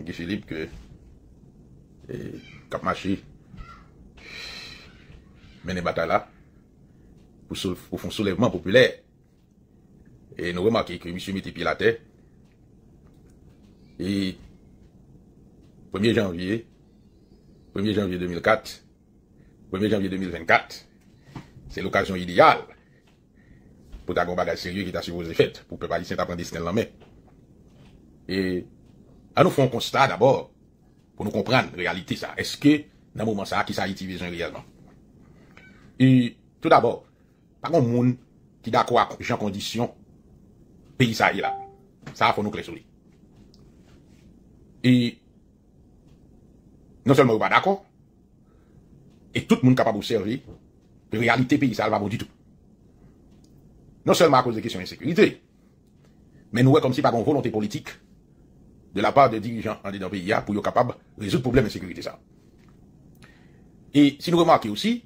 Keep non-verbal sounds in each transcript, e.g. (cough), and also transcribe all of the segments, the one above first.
Gifilip ke e, kapmashi menen batala pou fon soulevman popüler. E nou remaki ke misu miti pilate. E premye janvye, premye janvye 2004, premye janvye 2024, se l'okasyon idyal pou ta gom bagaj seriou ki ta suvoze fet pou pepali sent aprendis ken lame. E... A nou foun konsta d'abord pou nou komprenn realite sa. Eske nan mouman sa ki sa iti vizyon realman. E tout d'abord, pa kon moun ki da kwa jen kondisyon, peyi sa yi e la. Sa foun nou kresou li. E non selman ou pa d'akon, e tout moun kapab ou servi, pe realite peyi sa alvabo di tou. Non selman a kouz de kesyon ensekurite, men nou wè kom si pa kon volante politik, de la part des dirigeants en dedans pays pour être capable de résoudre le problème de sécurité. Ça. Et si nous remarquons aussi,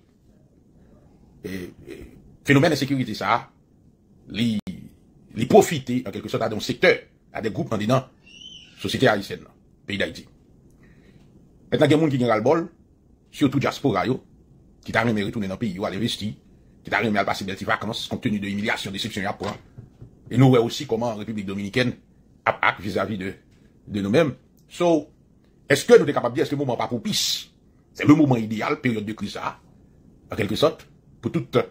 le eh, eh, phénomène de sécurité, ça, les, profiter en quelque sorte à des secteur, à des groupes en dedans société haïtienne, pays d'Haïti. Maintenant, il y a des gens qui ont le bol, surtout diaspora, qui t'a à retourner dans le pays, ou à investir, qui t'a aimé à passer des vacances, compte tenu de l'humiliation, déception et Et nous voyons aussi comment la République dominicaine a vis à -vis de de nous-mêmes. So, est-ce que nous sommes capables de dire, ce le moment pas propice? C'est le moment idéal, période de crise, en quelque sorte, pour tout le euh,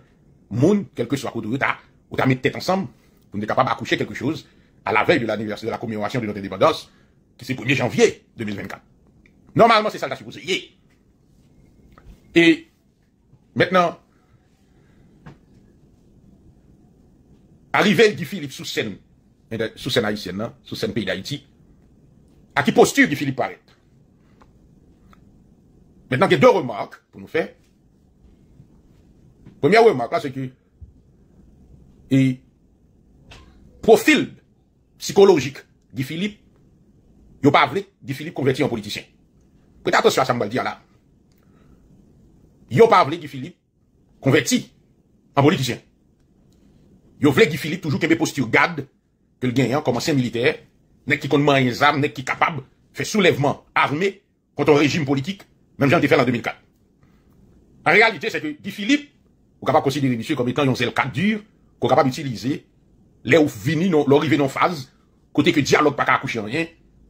monde, quel que soit côté où ou t'as mis tête ensemble, pour nous capables d'accoucher quelque chose à la veille de l'anniversaire de la commémoration de notre indépendance, qui c'est 1er janvier 2024. Normalement, c'est ça que supposé. Yeah. Et maintenant, arrivé du Philippe sous scène, eh ben, sous scène haïtienne, hein, sous scène pays d'Haïti, à qui posture Guy Philippe paraît. Maintenant, il y a deux remarques pour nous faire. Première remarque, c'est que le profil psychologique Guy Philippe, il pas voulu Guy Philippe converti en politicien. Prêtez attention à que je dire là. Il pas voulu Guy Philippe converti en politicien. Il voulait Guy Philippe toujours qu'il y posture garde que le gagnant comme ancien militaire ne qui compte les armes, qu'il qui capable fait soulèvement armé contre un régime politique, même j'en ai fait en 2004. En réalité, c'est que Guy Philippe, vous capable considérer monsieur comme étant un zèle cadre dur, qu'on capable d'utiliser, les ou vini, l'arrivée non phase, côté que dialogue pas qu'à accoucher rien,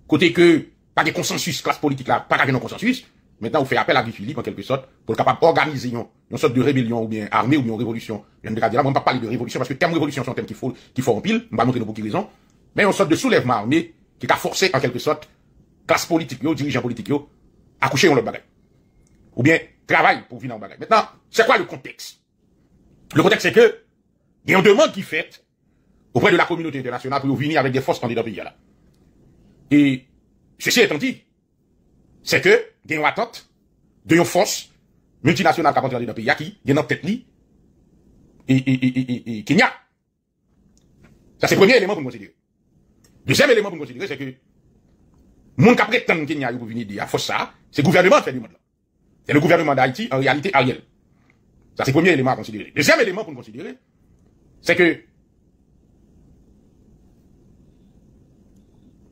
côté que pas de consensus, classe politique là, pas qu'à un consensus, maintenant on fait appel à Guy Philippe en quelque sorte, pour capable d'organiser une, sorte de rébellion ou bien armée ou bien révolution. Je ne vais pas on ne pas parler de révolution parce que terme révolution sont un thème qui faut, qui faut en pile, on va montrer nos de raison mais une sorte de soulèvement armé qui a forcé en quelque sorte classe politique, yo, dirigeant politique, à coucher dans le bagage. Ou bien travail pour venir dans le bagage. Maintenant, c'est quoi le contexte Le contexte c'est que il y a une demande qui faite auprès de la communauté internationale pour venir avec des forces candidats pays là. Et ceci étant dit, c'est que il y a une attente de force multinationale qui a dans le pays qui est dans tête et, et, et, et, et Kenya. Ça c'est le premier élément pour nous considérer. Deuxième élément pour nous considérer, c'est que, mon qui prétend qu'il n'y a pour venir dire, à force ça, c'est le gouvernement qui fait monde là. C'est le gouvernement d'Haïti, en réalité, Ariel. Ça, c'est le premier élément à considérer. Deuxième élément pour nous considérer, c'est que,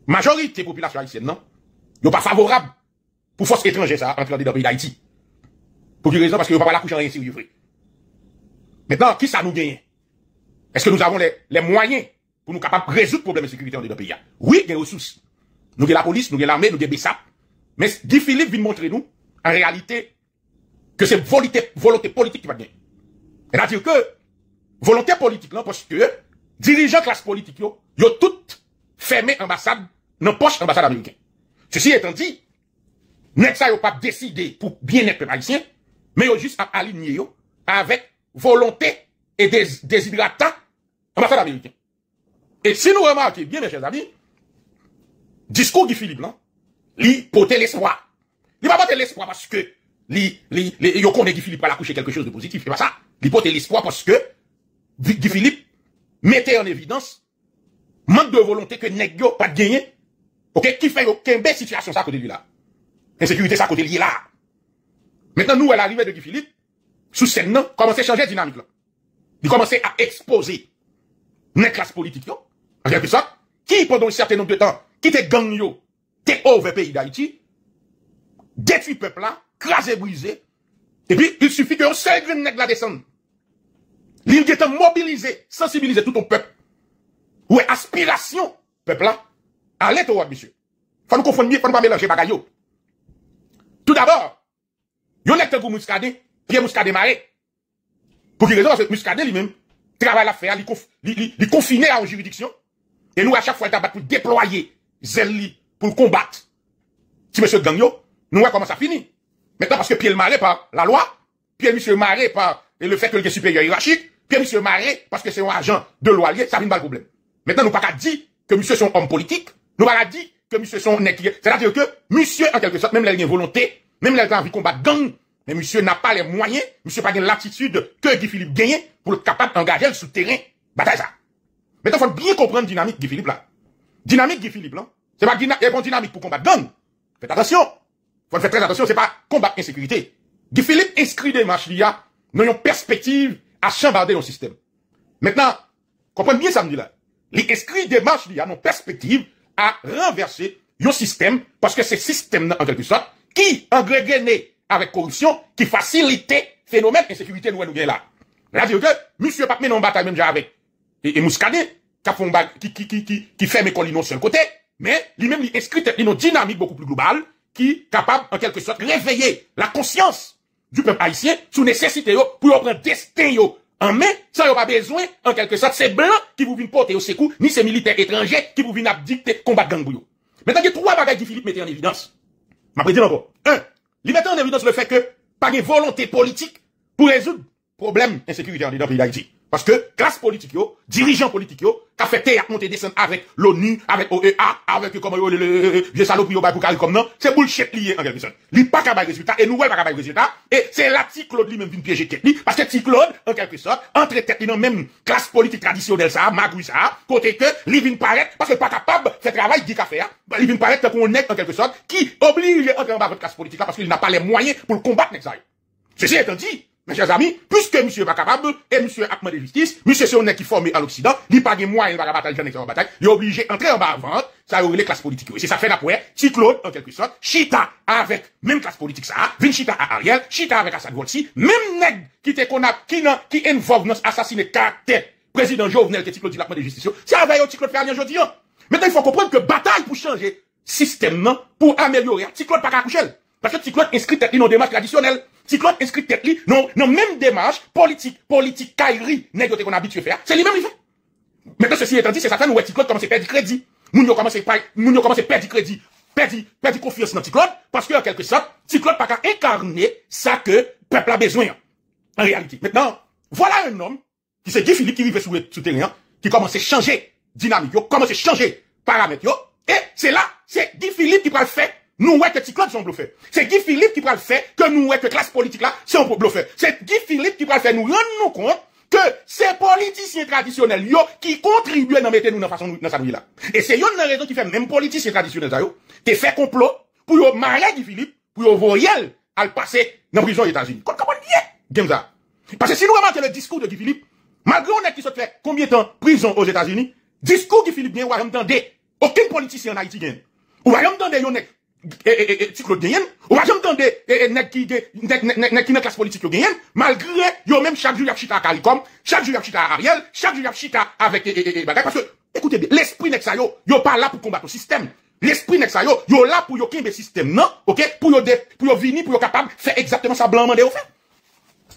majorité population haïtienne, non, n'est pas favorable pour force étrangère, ça, entrer dans le pays d'Haïti. Pour quelle raisons Parce que ne pas la couche en rien, si vous Maintenant, qui ça nous gagne? Est-ce que nous avons les, les moyens pour nous capables de résoudre le problème de sécurité dans le pays. Oui, il y a des ressources. Nous avons la police, nous avons l'armée, nous avons BESAP. Mais Guy Philippe vient montrer nous, en réalité, que c'est volonté, volonté politique qui va gagner. C'est-à-dire que, volonté politique, non parce que, dirigeants classe politique, yo, yo tout fermé ambassade, non poche ambassade américaine. Ceci étant dit, n'est ça, yo pas décidé pour bien-être peuple haïtien, mais yo juste aligné, yo, avec volonté et des, déshydratant ambassade américaine. Et si nous remarquons bien, mes chers amis, discours de Philippe, non? Lui, portait l'espoir. Il va porter l'espoir parce que, lui, lui, il est Guy Philippe à la coucher quelque chose de positif. C'est pas ça. Il porter l'espoir parce que, Guy Philippe mettait en évidence manque de volonté que nèg pas de gagner. OK, qui fait aucune belle situation ça côté de lui là. Insécurité ça côté de lui là. Maintenant nous à l'arrivée de Guy Philippe sous scène non, commençait à changer dynamique là. Il commençait à exposer les classe politique. En ça qui pendant un certain nombre de temps, qui te gang yo, te over pays d'Haïti, détruit peuple là, crasé, brisé, et puis il suffit qu'un seul grain de la descende. L'île est mobilisé, sensibiliser tout ton peuple. est aspiration, peuple là, à l'étoile, monsieur. Faut nous confondre mieux, faut nous pas mélanger bagailles. Tout d'abord, yon nègre pour Muscadet, Pierre Muscadé maré Pour qui les gens que Muscadet lui-même, travaille faire il confiné à une juridiction. Et nous, à chaque fois, nous pour déployer Zelli pour combattre. Si monsieur Gagnon, nous voyons comment ça finit. Maintenant, parce que Pierre Marais par la loi, Pierre Monsieur Marais par le fait que le supérieur hiérarchique, Pierre Monsieur Marais parce que c'est un agent de loyer, ça vient pas le problème. Maintenant, nous pas dire que monsieur sont homme politique, nous pas dire que monsieur sont C'est-à-dire que monsieur, en quelque sorte, même les volonté, même là, a envie de combattre gang, mais monsieur n'a pas les moyens, monsieur n'a pas l'attitude que Guy Philippe gagne pour être capable d'engager le souterrain. Bataille ça. Maintenant, il faut bien comprendre la dynamique de Philippe là. Dynamique de Philippe là. C'est pas une eh, dynamique pour combattre gang. Faites attention. Faut faire très attention, c'est pas combattre insécurité. Guy Philippe inscrit des marches là, dans une perspective à chambarder le système. Maintenant, comprenez bien ça me dit là. Il inscrit des marches là, dans une perspective à renverser un système, parce que c'est système là, en quelque sorte, qui engréné avec corruption, qui facilite phénomène insécurité nous nous là. Là, dire que, monsieur Papmé en bataille même jamais avec et, Mouskade, qui, qui, qui, qui, qui seul côté, mais lui-même, il inscrit une dynamique beaucoup plus globale qui est capable, en quelque sorte, réveiller la conscience du peuple haïtien sous nécessité pour prendre destin en main, ça avoir pas besoin, en quelque sorte, ces blancs qui vous viennent porter au secours, ni ces militaires étrangers qui vous viennent abdicter combat gang Maintenant, il y a trois bagages qui Philippe mettait en évidence. Ma prédit encore. Un, il mettait en évidence le fait que, par une volonté politique pour résoudre le problème d'insécurité dans le pays d'Haïti. Parce que classe politique, yo, dirigeant politique, qui a fait terre, monter, descendre avec l'ONU, avec OEA, avec, comment, le, le, vieux salopio bah, pour carré comme non, c'est bullshit lié, en quelque sorte. Li pas de résultat, et nous, ouais, pas de résultat, et c'est là, T-Claude lui-même vient piéger tête parce que T-Claude, en quelque sorte, entre tête dans même classe politique traditionnelle, ça, magouille, ça, côté que, li vient paraître, parce que pas capable, de faire travail, dit qu'à faire, hein. bah, li vient paraître qu'on est, en quelque sorte, qui oblige à entrer en bas classe politique, hein, parce qu'il n'a pas les moyens pour le combattre, n'est-ce pas? Ceci étant dit, mes chers amis, puisque monsieur pas capable, et monsieur a de justice, monsieur c'est un qui formé à l'Occident, il pas de moyens dans la bataille, en bataille, il est obligé d'entrer en bas avant, ça a les classes politiques. Et ça fait poète, Cyclone, en quelque sorte, Chita avec même classe politique ça, Vin Chita à Ariel, Chita avec Assad Golsi, même nègre qui était qu'on qui n'a, qui involve dans caractère, président Jovenel, qui est Cyclone de justice, c'est avec Cyclone faire bien aujourd'hui. Hein. Maintenant, il faut comprendre que bataille pour changer système, pour améliorer, Cyclone pas qu'à coucher. Parce que Cyclone inscrit dans une traditionnelle cyclone inscrit tête li, non, non, même démarche politique, politique, caillerie, nest qu'on habitué faire, c'est lui-même il fait. Maintenant, ceci étant dit, c'est certain, nous cyclone commence à perdre du crédit. Moun yo commence à perdre du crédit, perdre confiance dans cyclone, parce que, en quelque sorte, Ticlode pas qu'à incarner ça que peuple a besoin, en réalité. Maintenant, voilà un homme, qui c'est Guy Philippe qui vivait sous le terrain, qui commence à changer dynamique, commence à changer paramètre, et c'est là, c'est Guy Philippe qui va le faire nous, ouais, que petit Claude, c'est C'est Guy Philippe qui va le faire, que nous, ouais, que classe politique là, c'est un bluffé. C'est Guy Philippe qui va le faire. Nous rendre nous compte que ces politiciens traditionnels, yo, qui contribuent à mettre nous dans façon, dans cette là. Et c'est une raison qui fait même politiciens traditionnels, yo, te fait complot, pour yo marier Guy Philippe, pour yo voyer, à le passer dans la prison aux États-Unis. Comment dire, ça? Parce que si nous remarquons le discours de Guy Philippe, malgré on est qui se fait combien de temps prison aux États-Unis, discours Guy Philippe bien, ou à entendre, aucun politicien en Haïti gagne. Ou à entendre, et et que et ou on va eh, eh, nèg qui nèg nèg qui dans classe politique gagne malgré yo même chaque jour y a chita Calicom, chaque jour y a chita ariel chaque jour y a chita avec eh, bagarre parce que écoutez bien l'esprit n'est yo yo pas là pour combattre le système l'esprit n'est pas yo yo là pour yo kimbe système non OK pour yo pour yo venir pour capable faire exactement ça blanc mandé au fait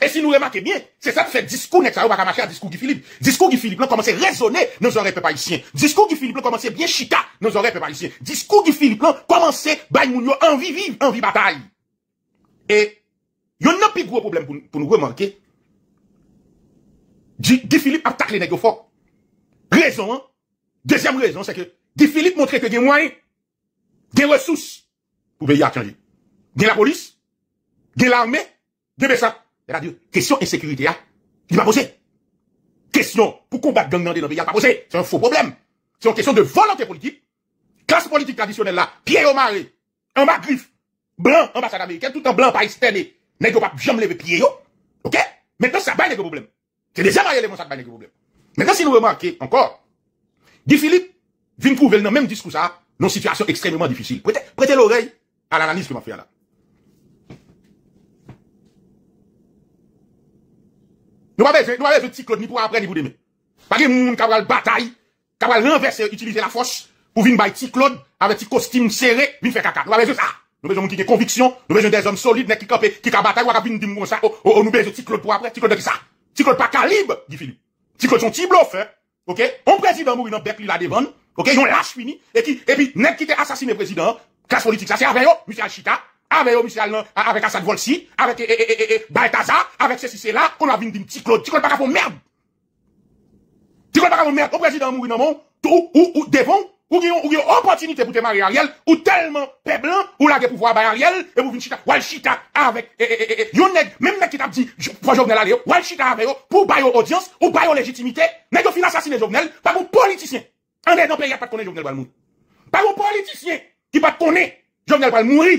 et si nous remarquons bien, c'est ça qui fait discours n'est pas marcher à discours du Philippe. Discours du Philippe commence à raisonner nos oreilles peuple haïtien. Discours du Philippe à bien chita nos oreilles peuple haïtien. Discours du Philippe commence à mounio envie vivre, envie bataille. Et il y a un plus gros problème pour, pour nous remarquer. Guy Philippe a attaque les nègres fort. Raison, hein? deuxième raison, c'est que Guy Philippe montrait que des moyens, des ressources pour payer à changer. Des la police, des l'armée, des ça. C'est-à-dire, question insécurité, hein. il m'a posé. Question pour combattre gang dans le pays, il pas posé. C'est un faux problème. C'est une question de volonté politique. Classe politique traditionnelle là, pied au maré, en bas griffe, blanc, ambassade américaine, tout en blanc, pas externe, N'est-ce pas, jamais lever pied, yo. OK? Maintenant, ça va, gros problème. C'est déjà marié, les ça va, de problème. Maintenant, si nous remarquons encore, Guy Philippe vient prouver dans le même discours ça, dans une situation extrêmement difficile. Prêtez, prêtez l'oreille à l'analyse que m'a fait là. Nous pas besoin, nous pas besoin Claude ni pour après ni pour demain. Pas que monde qui va bataille, qui va renverser, utiliser la force pour venir by Claude avec petit costume serré, venir faire caca. Nous pas besoin de ça. Nous besoin qui ont conviction, nous besoin des hommes solides qui campent, qui ca bataille, qui viennent dire ça. Oh, oh, nous besoin de Claude pour après, Claude qui ça. Claude pas calibre, dit Philippe. Claude son petit bluff, hein. OK On président mourir dans Berkeley la devant. OK, ils ont lâche fini et qui et puis nèg qui était assassiné président, classe politique ça c'est avec eux, monsieur avec Michel, avec Assad Volsi, avec eh, eh, eh, Baltaza, avec ceci, cela, qu'on a vu une petite Claude. Petit Claude pas merde. Petit Claude pas merde. Au président mourir dans mon, ou, ou, ou, devant, ou qui ont, une opportunité pour te marier Ariel, ou tellement peuple, ou la pouvoir par Ariel, et vous venez chita, ou chita avec, yon nèg, même mec qui t'a dit, pour Jovenel aller, ou chita avec pour bailler audience, ou bailler légitimité, nèg qu'on fin assassiné Jovenel, par vos politicien. En est dans pays, pas de connaître Jovenel monde Par vos politicien, qui pas de connaître Jovenel mourir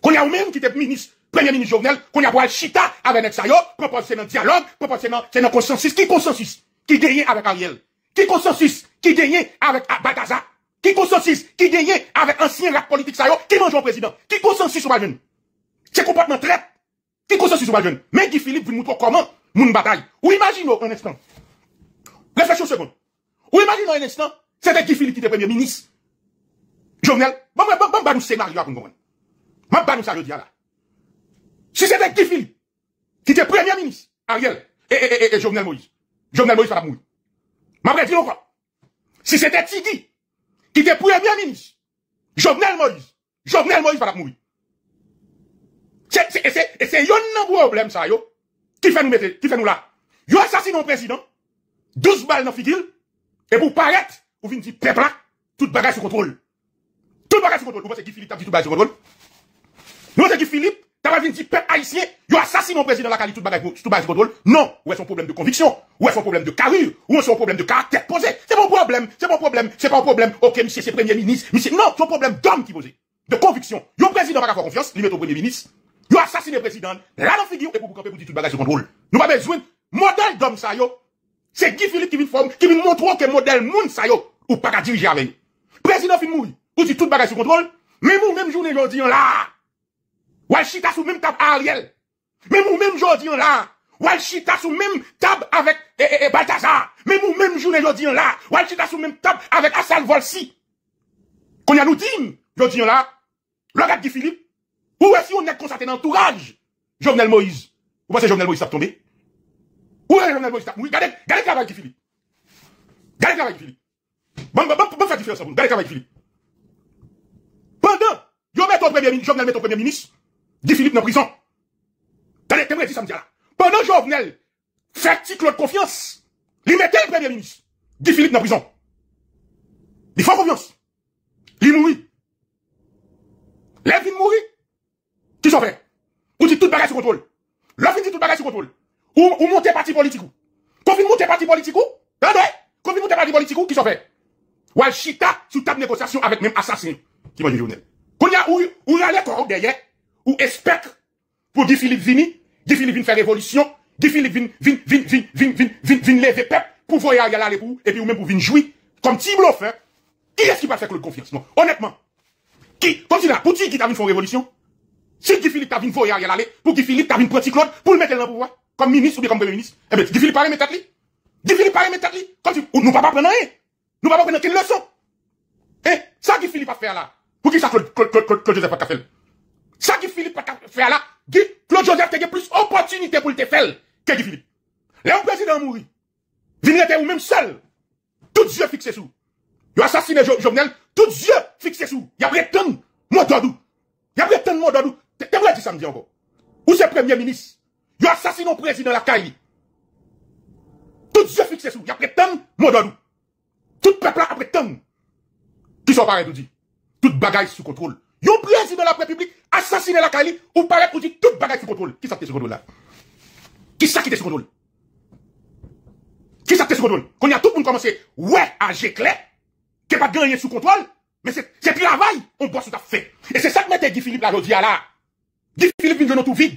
qu'on a vous-même qui était ministre, premier ministre Jovenel, qu'on y a pour chita avec Nexayo, proposer un dialogue, proposer un consensus. Qui consensus Qui gagne avec Ariel Qui consensus Qui gagne avec Bagaza Qui consensus Qui gagne avec ancien rap politique Sayo Qui mange au président Qui consensus ou pas jeune C'est comportement traite. Qui consensus ou pas jeune Mais Guy Philippe, vous nous comment nous bataille. Ou imaginez un instant. une seconde. Ou imaginons un instant. C'était Guy Philippe qui était premier ministre. Jovenel, bon, bon, bon, bon, nous scénario à bon, Ma pas nous ça ah là. Si c'était Guy Philippe, qui était premier ministre, Ariel, et, et, et, et Jovenel Moïse. Jovenel Moïse va mourir. Ma dis-nous quoi. Si c'était Tigui, qui était premier ministre, Jovenel Moïse. Jovenel Moïse va mourir. Et c'est un problème ça, yo. Qui fait nous mettre, qui fait nous là. Yo assassinent un président, 12 balles dans figil. et pour paraître, vous vient dire, peuple là, Tout bagage sous contrôle. Tout bagage sous contrôle. Vous pensez qui Philippe a dit tout bagage sous contrôle? Nous dit Philippe, t'as pas vu dit peuple haïtien, yo assassiné un président de la qualité tout sous contrôle. Non, ou est-ce problème de conviction, ou est-ce problème de carrure, ou est-ce problème de caractère posé. C'est mon problème, c'est mon problème, c'est pas un problème. OK, monsieur, c'est premier ministre, monsieur, non, c'est un problème d'homme qui posé. De conviction. Yon président pas faire confiance, il met au premier ministre. Yo assassiné le président, là dans figure et pour camper pour tout bagage contrôle. Nous pas besoin modèle d'homme ça yo. C'est Guy Philippe qui vient forme, qui me montre que modèle monde ça yo ou pas diriger avec. Président fin mourir, ou dit tout bagage sous contrôle, mais vous même journée aujourd'hui là. Ou sous même table Ariel. Même ou même Jodian là. Ou sous même table avec eh, eh, eh Balthazar. Même ou même journée Jodian là. Ou sous même table avec Assal Volsi. Qu'on y a nous dit, Jodian là. Le gars dit Philippe. où est-ce qu'on est constaté dans l'entourage? Jovenel Moïse. Vous pensez que Jovenel Moïse a tombé? Où est-ce que Jovenel Moïse a tombé Regardez, regardez le travail qui Philippe. Regardez le travail qui Philippe. Bon, bon, bon, bon, faire différence. Regardez le travail qui Philippe. Pendant, yo met ton premier Jovenel met ton premier ministre. Guy Philippe dans prison. Tenez, t'aimerais dire ça me dit là. Pendant Jovenel, fait-il Claude confiance? Il mettait le premier ministre. Guy Philippe dans prison. Il fait confiance. Il mourit. Lève mourit. Qui s'en fait? Ou dit toute bagage sous contrôle. L'offre dit toute bagage sous contrôle. Ou, ou monter parti politique. Qu'on vient monter parti politique. Attendez. Qu'on vient monter parti politique. Qui s'en fait? Ou chita sous table négociation avec même assassin. Qui va dit Jovenel. Qu'on y a où il y a les corps derrière ou espère pour Guy Philippe Vini, Guy Philippe Vini faire révolution, Guy Philippe Vini, Vini, Vini, lever peuple pour voyager à aller pour et puis ou même pour venir jouer, comme Tim fait, hein. qui est-ce qui va faire que le confiance? Non, honnêtement, qui, comme si dire Poutine qui a venu faire révolution, si Guy Philippe a venu y aller, pour Guy Philippe t'a venu prendre Claude, pour le mettre dans pouvoir, comme ministre ou bien comme premier ministre, eh bien, Guy Philippe parle mes têtes-là, Guy Philippe mes têtes comme nous ne pas prendre rien, nous ne pas prendre quelle leçon, eh, ça Guy Philippe a fait là, pour qui ça que, que, que, que, que, que fait? Ça qui Philippe a fait là, dit Claude Joseph a eu plus d'opportunités pour le faire que dit Philippe. Le président mourit. Vini était ou même seul. Tous yeux fixés sous. Yo a assassiné Jovenel. Tous yeux fixés sous. Il a prétendu. Moi, d'adou. Il a prétendu. Moi, Dodou. T'es vrai, tu samedi encore. Où c'est premier ministre Yo a assassiné le président la CAI. Tous yeux fixés sous. Il a prétendu. Moi, d'adou. Tout peuple a prétendu. Qui sont pareils, tout dit. Tout bagaille sous contrôle. Yo président de la République assassiner la Kali, ou paraître pour dire tout bagage qui contrôle. Qui ça ce contrôle là Qui ça qui contrôle Qui ça qui contrôle Qu'on y a tout monde commencé ouais, à clair, qui pas gagné sous contrôle, mais c'est travail, on bosse tout à fait. Et c'est ça que mettait Guy Philippe là, à la. Guy Philippe vient de tout vide,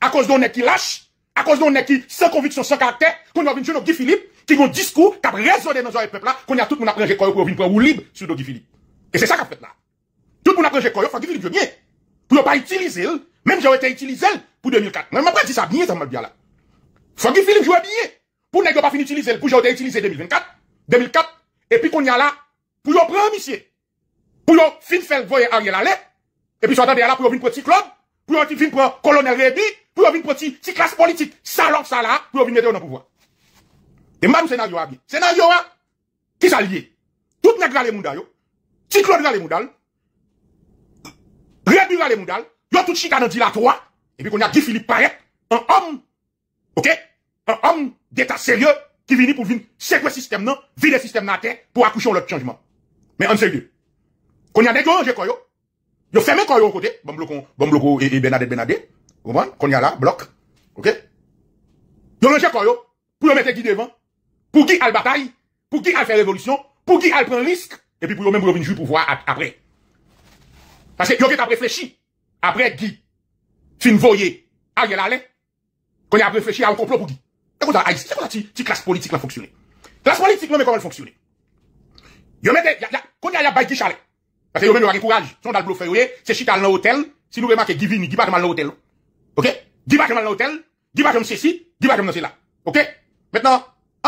à cause d'un nez qui lâche, à cause d'on est qui sans conviction, sans caractère, qu'on a vu Guy Philippe, qui a un discours, qui a raisonné dans le peuple là, qu'on y a tout le monde appris un pour venir prendre ou libre sur Guy Philippe. Et c'est ça qu'a fait là. Tout le monde appris un Guy Philippe, pour ne pas utiliser, même j'aurais été utilisé pour 2004. Mais je pas dit ça bien, ça m'a bien là. Faut que Philippe joue bien. Pour ne pas finir utiliser, pour j'aurais utilisé 2024, 2004, et puis qu'on y a là, pour yon prendre monsieur. Pour yon fin faire voyer Ariel Allais, et puis a là pour yon venir petit club, pour yon venir pour colonel Rébi, pour yon petit, classe politique, salope ça là, pour yon mettre dans le pouvoir. Et même scénario a bien. Scénario a, qui s'allie? Tout n'est pas les moudal Petit Claude les moudal. Réduire les Moudal, yo tout chika dans dilatoire, et puis qu'on a Guy Philippe Paret, un homme, ok, un homme d'état sérieux, qui vient pour venir ce système non, vider le système là pour accoucher l'autre changement. Mais en sérieux, qu'on y a des gens, j'ai quoi yo, yo fermé quoi côté, bon bloc, bon et, Benadette Benadette, vous voyez qu'on y a là, bloc, ok, yo rangé quoi yo, pour mettre qui devant, pour qui al bataille, pour qui al fait révolution, pour qui al prendre risque, et puis pour yo même pour venir jouer pouvoir après. Parce que yo qui t'a réfléchi après Guy fin voyer Ariel Alain qu'on a réfléchi à un complot pour Guy. Et qu'on a ici c'est quoi la classe politique la fonctionner. Classe politique non mais comment elle fonctionne. Yo mettez qu'on a la bail Guy Chalet. Parce que yo même le a courage, son dans le bluff c'est chita dans l'hôtel, si nous remarquons Guy Vini, Guy pas mal dans l'hôtel. OK Guy pas mal dans l'hôtel, Guy pas comme ceci, Guy pas comme cela. OK Maintenant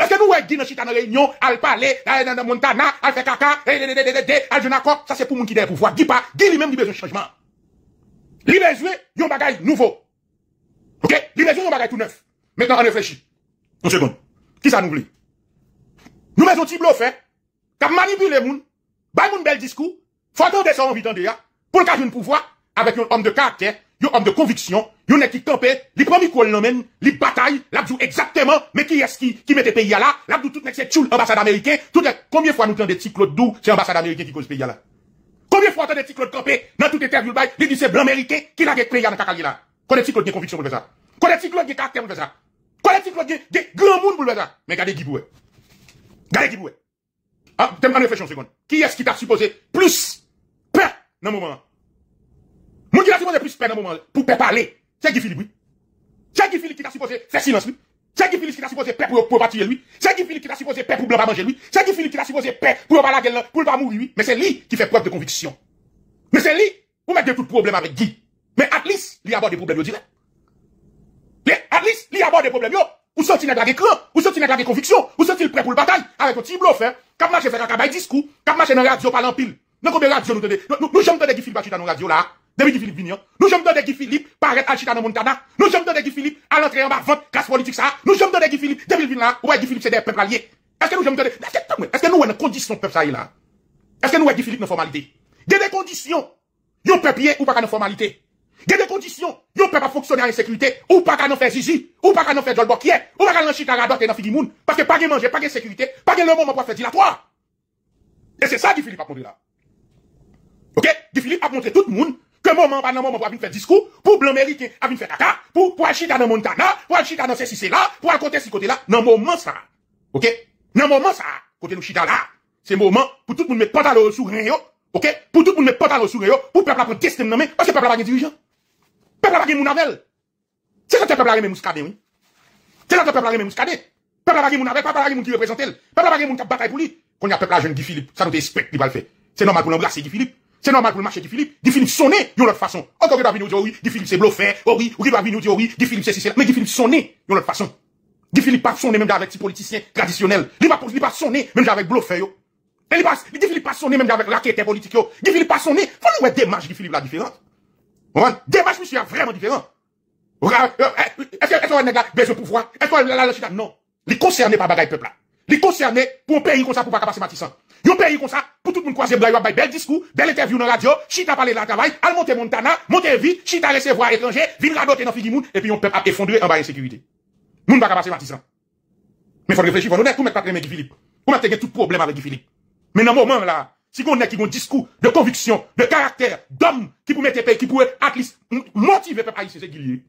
est-ce que nous, dit dans une réunion, à parler, dans Montana, à fait caca, à jouer ça c'est pour mon qui est pouvoir. Dis pas, dis lui-même, il besoin de changement. Il besoin d'un bagage nouveau. Ok? Il besoin d'un bagage tout neuf. Maintenant, on réfléchit. Une seconde. Qui ça nous voulait? Nous mettons un petit fait, hein? T'as les gens, bah, bel discours, faut attendre ça en vite déjà, pour le cas pouvoir, avec un homme de caractère, yo homme de conviction, yo n'est qui campé, li prend micro l'emmène, li bataille, l'a exactement, mais qui est-ce qui, qui mette pays là, l'a tout n'est c'est tchoul, ambassade américain, tout combien fois nous tendons des Claude Dou, c'est ambassade américain qui cause pays là. Combien fois tendons des Claude campé, dans toute interview bail, li dit c'est blanc américain qui l'a à dans cacali là. Connaît Claude qui conviction pour faire ça. Connaît Claude qui caractère pour faire ça. est Claude qui grand monde pour faire ça. Mais gardez qui pour Gardez qui pour Ah, t'aimes en réflexion seconde. Qui est-ce qui t'a supposé plus peur dans moment Moun ki la supposé plus peine un moment pour parler, c'est qui Philippe, oui. C'est qui Philippe qui t'a supposé faire silence, lui. C'est qui Philippe qui t'a supposé paix pour, pour battre lui. C'est qui Philippe qui t'a supposé paix pour blanc pas manger, lui. C'est qui Philippe qui t'a supposé paix pour pas la gueule, pour pas mourir, lui. Mais c'est lui qui fait preuve de conviction. Mais c'est lui, vous mettez tout problème avec Guy. Mais at lui a aborde des problèmes, direct. At least, a aborde des problèmes, yo. Ou sorti nèg avec écran, ou sorti nèg conviction, ou sont il prêt pour le bataille avec un petit bluff hein. Cap marcher faire un cabaye discours, cap marcher dans radio parlant pile. Dans combien radio nous tendez Nous j'aime tendez Guy Philippe battu dans nos radio là depuis Guy Philippe vient. Nous sommes dans Guy Philippe, à Alchita dans Montana. Nous sommes dans Guy Philippe, à l'entrée en bas, vente, classe politique ça. Nous sommes dans Guy Philippe, depuis Guy là, ouais, Guy Philippe c'est des peuples alliés. Est-ce que nous sommes dans Est-ce que nous avons une condition peuple ça là? Est-ce que nous avons Guy Philippe dans formalité? Il y a des conditions. Yon peuple ou pas dans formalité. Il y a des conditions. un peuple à fonctionner en sécurité, ou pas qu'à nous faire zizi, ou pas qu'à nous faire jolbokier, ou pas qu'à nous chita et dans Figimoun. Parce que pas de manger, pas de sécurité, pas de le moment pour faire dilatoire. Et c'est ça Guy Philippe a montré là. Ok? Guy Philippe a montré tout le monde que moment pas dans moment pour faire discours, pour blanc américain à faire caca, pour pour Chita dans Montana, pour Chita dans ceci c'est là, pour à côté ce côté là, dans moment ça. OK Dans moment ça, côté nous Chita là, c'est moment pour tout le monde mettre pantalon sous rien OK Pour tout le monde mettre pantalon sous rien pour peuple prendre test dans main parce que peuple pas gain dirigeant. Peuple pas gain mounavel. C'est ça que peuple a gain mouscadé oui. C'est ça que peuple a gain mouscadé. Peuple pas gain mounavel, peuple pas gain qui représente, peuple pas mon qui bataille pour lui. Quand y a peuple la jeune Guy Philippe, ça nous respecte, il va le faire. C'est normal pour l'embrasser Guy Philippe. C'est normal pour le marché de Philippe. Di Philippe sonné d'une autre façon. Encore que doit venir dire oui, Di Philippe c'est bluffé, oh oui, ou qui va venir dire oui, Di Philippe c'est ceci, mais Di Philippe sonné d'une autre façon. Di Philippe pas sonné même avec ses politiciens traditionnels. Il va pas sonné même avec bluffé yo. Et il passe pas sonné même avec raquette politique yo. Di Philippe pas sonné, faut nous voir marches de Philippe la différente. Démarche monsieur vraiment différent. Euh, euh, est-ce qu'on a besoin de pouvoir? Est-ce qu'on a la Non. Il concerné par bagaille peuple là. Il concerné pour un pays comme ça pour pas passer matissant. Yon pays comme ça, pour tout le monde croiser bras, yon bel discours, belle interview dans la radio, chita parler la travail, al monte Montana, monte vite, chita recevoir étranger, vin radoter dans figi et puis yon peuple a effondré en bas insécurité. Moun pas passer matisan. Mais faut réfléchir, faut mettre pas qui Philippe. Ou mettre tout problème avec Philippe. Mais dans moment là, si on est qui discours de conviction, de caractère, d'homme, qui pour mettre pays, qui pour at least motiver peuple haïtien, c'est qui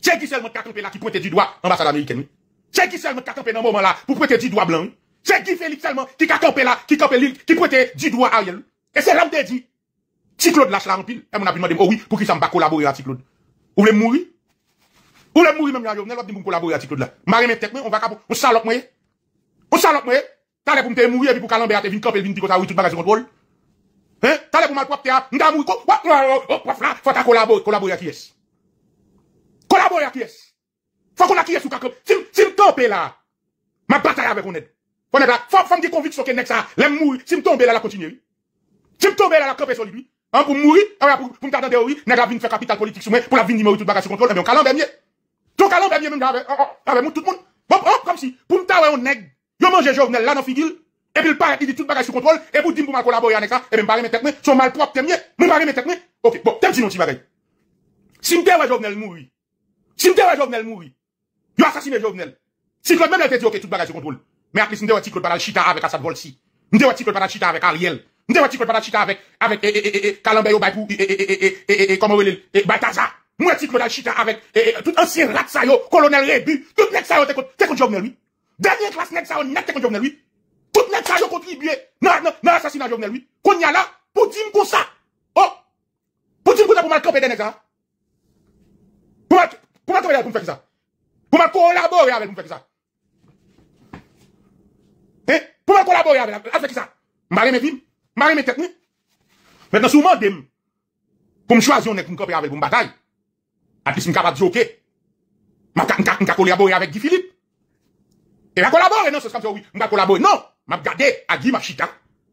C'est qui seulement qui là, qui pointe du doigt ambassade américaine. C'est qui seulement qui dans moment là, pour pointer du doigt blanc. C'est Guy Félix seulement qui a là, qui a campé l'île, qui prêté du doigt à Ariel. Et c'est là que dit. Si Claude lâche la remplie Elle m'a a oh oui, pour qui ça pas collaboré à Claude. Ou voulez mourir? Ou voulez mourir même là, pas pas collaborer à Claude là. Marie mes on va on salope moi. Eh? On salope moi. Eh? T'allais pour me mourir, et puis pour camper, ça, tout bagage contrôle. Hein? T'allais pour mal oh, oh, oh, propre, mourir, faut collaborer, collaborer à qui Collaborer à qui Faut qu'on a qui est ou Si, si là, ma bataille avec Femme femme qui conviction que nexa, l'aime mourir, si me là la continuer. Si me là la camper sur lui, hein pour mourir, hein pour pour t'attendre oui, nèg vine faire capital politique sur moi pour la vinn numéro tout bagage sur contrôle, mais on calendrier mieux. Ton calendrier mieux même avec oh, oh, avec tout le monde. Bon comme si pour me tawer on nèg, yo manger Jovenel là dans figure. Et puis le paraît, il dit tout bagage sur contrôle, et vous dites pour m'a collaborer avec ça, et même pas mes moi, son mal propre, t'es mieux, mon mes techniques, moi. OK, bon, t'es dit non petit Si me tawer Jovenel mourir. Si me tawer Jovenel mourir. Yo assassiné Jovenel. Si Claude même l'a fait dire OK tout bagage sur contrôle. Mais après ne nous devons chita avec Assad Volsi. Nous devons tirer pas chita avec Ariel. Nous devons pas chita avec, avec, comment avec, tout ancien rat colonel tout contre, contre lui. Dernière classe nek contre lui. Tout non, non, assassinat lui. Qu'on y a Oh! Pour dire pour mal camper des nek Pour mal, pour mal faire ça. Pour collaborer avec, pour faire ça. Pour collaborer avec, la, qui ça? sa? mes films. film, mes techniques. Maintenant, Mèt me souman pour me pour un avec avec une bataille, battre. pou je suis capable de dire ok. Je collaborer avec Guy Philippe. Et je non, se sera oui, Je vais collaborer, non, ma gade, agi ma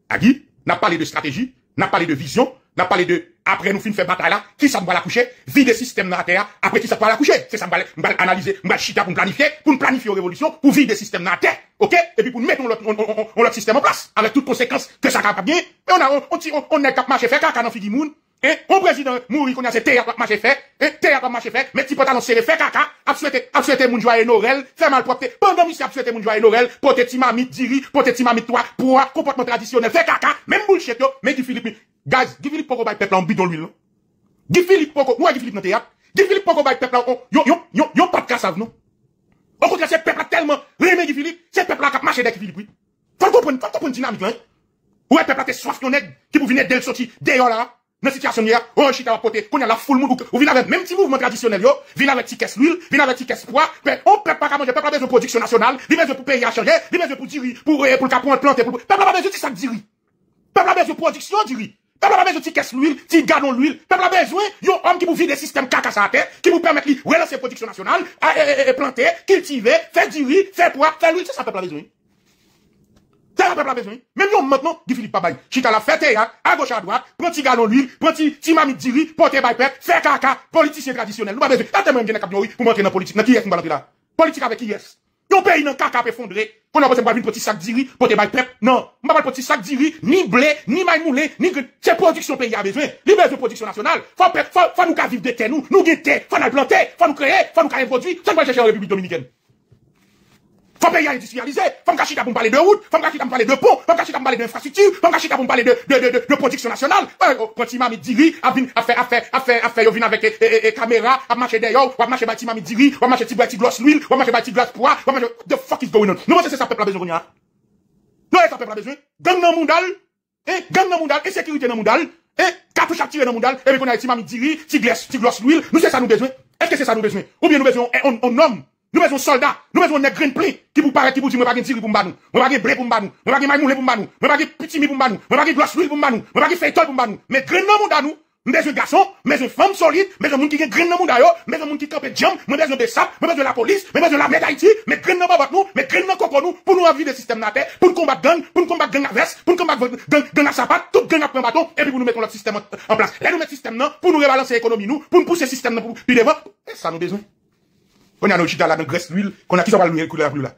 agi, pas parlé de stratégie, n'a parlé de vision n'a parlé de, après nous finissons faire bataille là, qui ça va la coucher, vide système dans la terre, après qui ça va la coucher, c'est ça me va analyser, me chita pour planifier, pour planifier une révolution, pour vider système dans la terre, ok, et puis pour mettre notre système en place, avec toutes conséquences que ça pas bien, mais on a, on, on, on, on, on, dans on, on, mon président mouri qu'on a c'est théâtre qui marché fait, pas qui fait, mais petit pantalon serré fait caca, a souhaité mon joie et Noël, fait mal propre. Pendant que a souhaité mon et Noël, pote ti mamie diri, porter ti toi, pour comportement traditionnel fait caca, même bullshit yo, mais Guy Philippe gaz, Guy Philippe poko bay peuple en bidon l'huile. Guy Philippe poko, ouais Guy Philippe dans théâtre. Guy Philippe poko bay peuple oh, yo yo yo yo pas de nous. nous. Au contraire, c'est peuple tellement remé Guy Philippe, c'est peuple là qui marche avec Guy Philippe. Faut comprendre, faut comprendre dynamique là. Hein. Ouais, peuple là t'es soif yon nèg qui pour venir d'elle sortir d'ailleurs là. Dans situation hier, on chita la Potée, qu'on a la foule monde, ou vient avec même petit mouvement traditionnel, yo, vient avec petit caisse l'huile, vient avec petit caisse poids, mais ben, on peut pas manger, peuple a besoin de production nationale, il besoin pour payer à changer, il besoin pour diri, pour, eh, pour, pour capon planter, pour, peuple a besoin de ça diri. Peuple a besoin de production diri. Peuple a besoin de caisse l'huile, petit galon l'huile, peuple a besoin, yon homme qui vous vide des systèmes caca à qui vous permettent de relancer production nationale, à, eh, eh, planter, cultiver, faire diri, faire poids, faire l'huile, c'est ça peuple a besoin. Tel peuple a besoin. Même nous, maintenant, Guy Philippe Papaye. Chita la fête, hein. à gauche, à droite, petit galon l'huile, prends petit mamie diri, porter by pep, fait caca, politicien traditionnel. Nous pas besoin. Attends, même, j'ai un pour montrer dans la politique. Dans qui est-ce que nous là? Politique avec qui est-ce? Yon pays dans caca effondré. Qu'on a besoin de petit sac diri, porter by pep. Non. M'a pas petit sac diri, ni blé, ni maï moulé, ni C'est production pays a besoin. Libère de production nationale. Faut pep, faut, nous vivre de terre nous. Nous guetter terre. Faut nous planter, faut nous créer, faut nous créer produit. Ça va chercher en République Dominicaine. Faut payer à industrialiser, faut me cacher pour parler de route, faut me cacher pour parler de pont, faut me cacher pour parler d'infrastructure, faut me cacher pour parler de, de, de, de, production nationale. Euh, oh, quand il m'a mis diri, a fait a fait, a fait, a fait, a fait, vin avec eh, eh, eh, caméra, a marché d'ailleurs, ou a marché bâti m'a mis diri, ou a marché bâti gloss l'huile, ou a marché bâti glace poids, ou a marché, the fuck is going on? Non, c'est ça, peuple a besoin, hein. Non, c'est ça, peuple a besoin. Gang dans mondal, eh, gang dans mondal, et sécurité dans mondal, eh, cartouche à tirer dans mondal, et puis qu'on a dit m'a mis diri, ti glace, gloss l'huile, nous c'est ça nous besoin. Est-ce que c'est ça nous besoin? Ou bien nous besoin, on, on homme. Nous faisons soldats, nous besoin des Green pleins qui vous paraît qui vous dire moi pas de tiri pour m'banou, moi pas de blé pour m'banou, moi pas de maïmoulé pour m'banou, moi pas de petit mi pour m'banou, moi pas de gloss pour m'banou, moi pas de feuilleton pour m'banou. Mais green dans mon nous, mais garçon, mais une femme solide, mais un monde qui graine dans mon d'ailleurs, mais un monde qui campe jam, mais besoin de ça, mais besoin de la police, mais besoin de la d'Haïti, mais green dans babat nous, mais green dans coco nous, pour nous vivre le système la terre, pour nous combattre gang, pour nous combattre gang la pour nous combattre gang la sapate, tout gang après bâton, et puis pour nous mettre notre système en place. Et nous mettre système là, pour nous rebalancer l'économie nous, pour nous pousser le système là, puis devant, et ça nous besoin on a nos chita là dans graisse l'huile, qu'on a qui ça va le couler la là.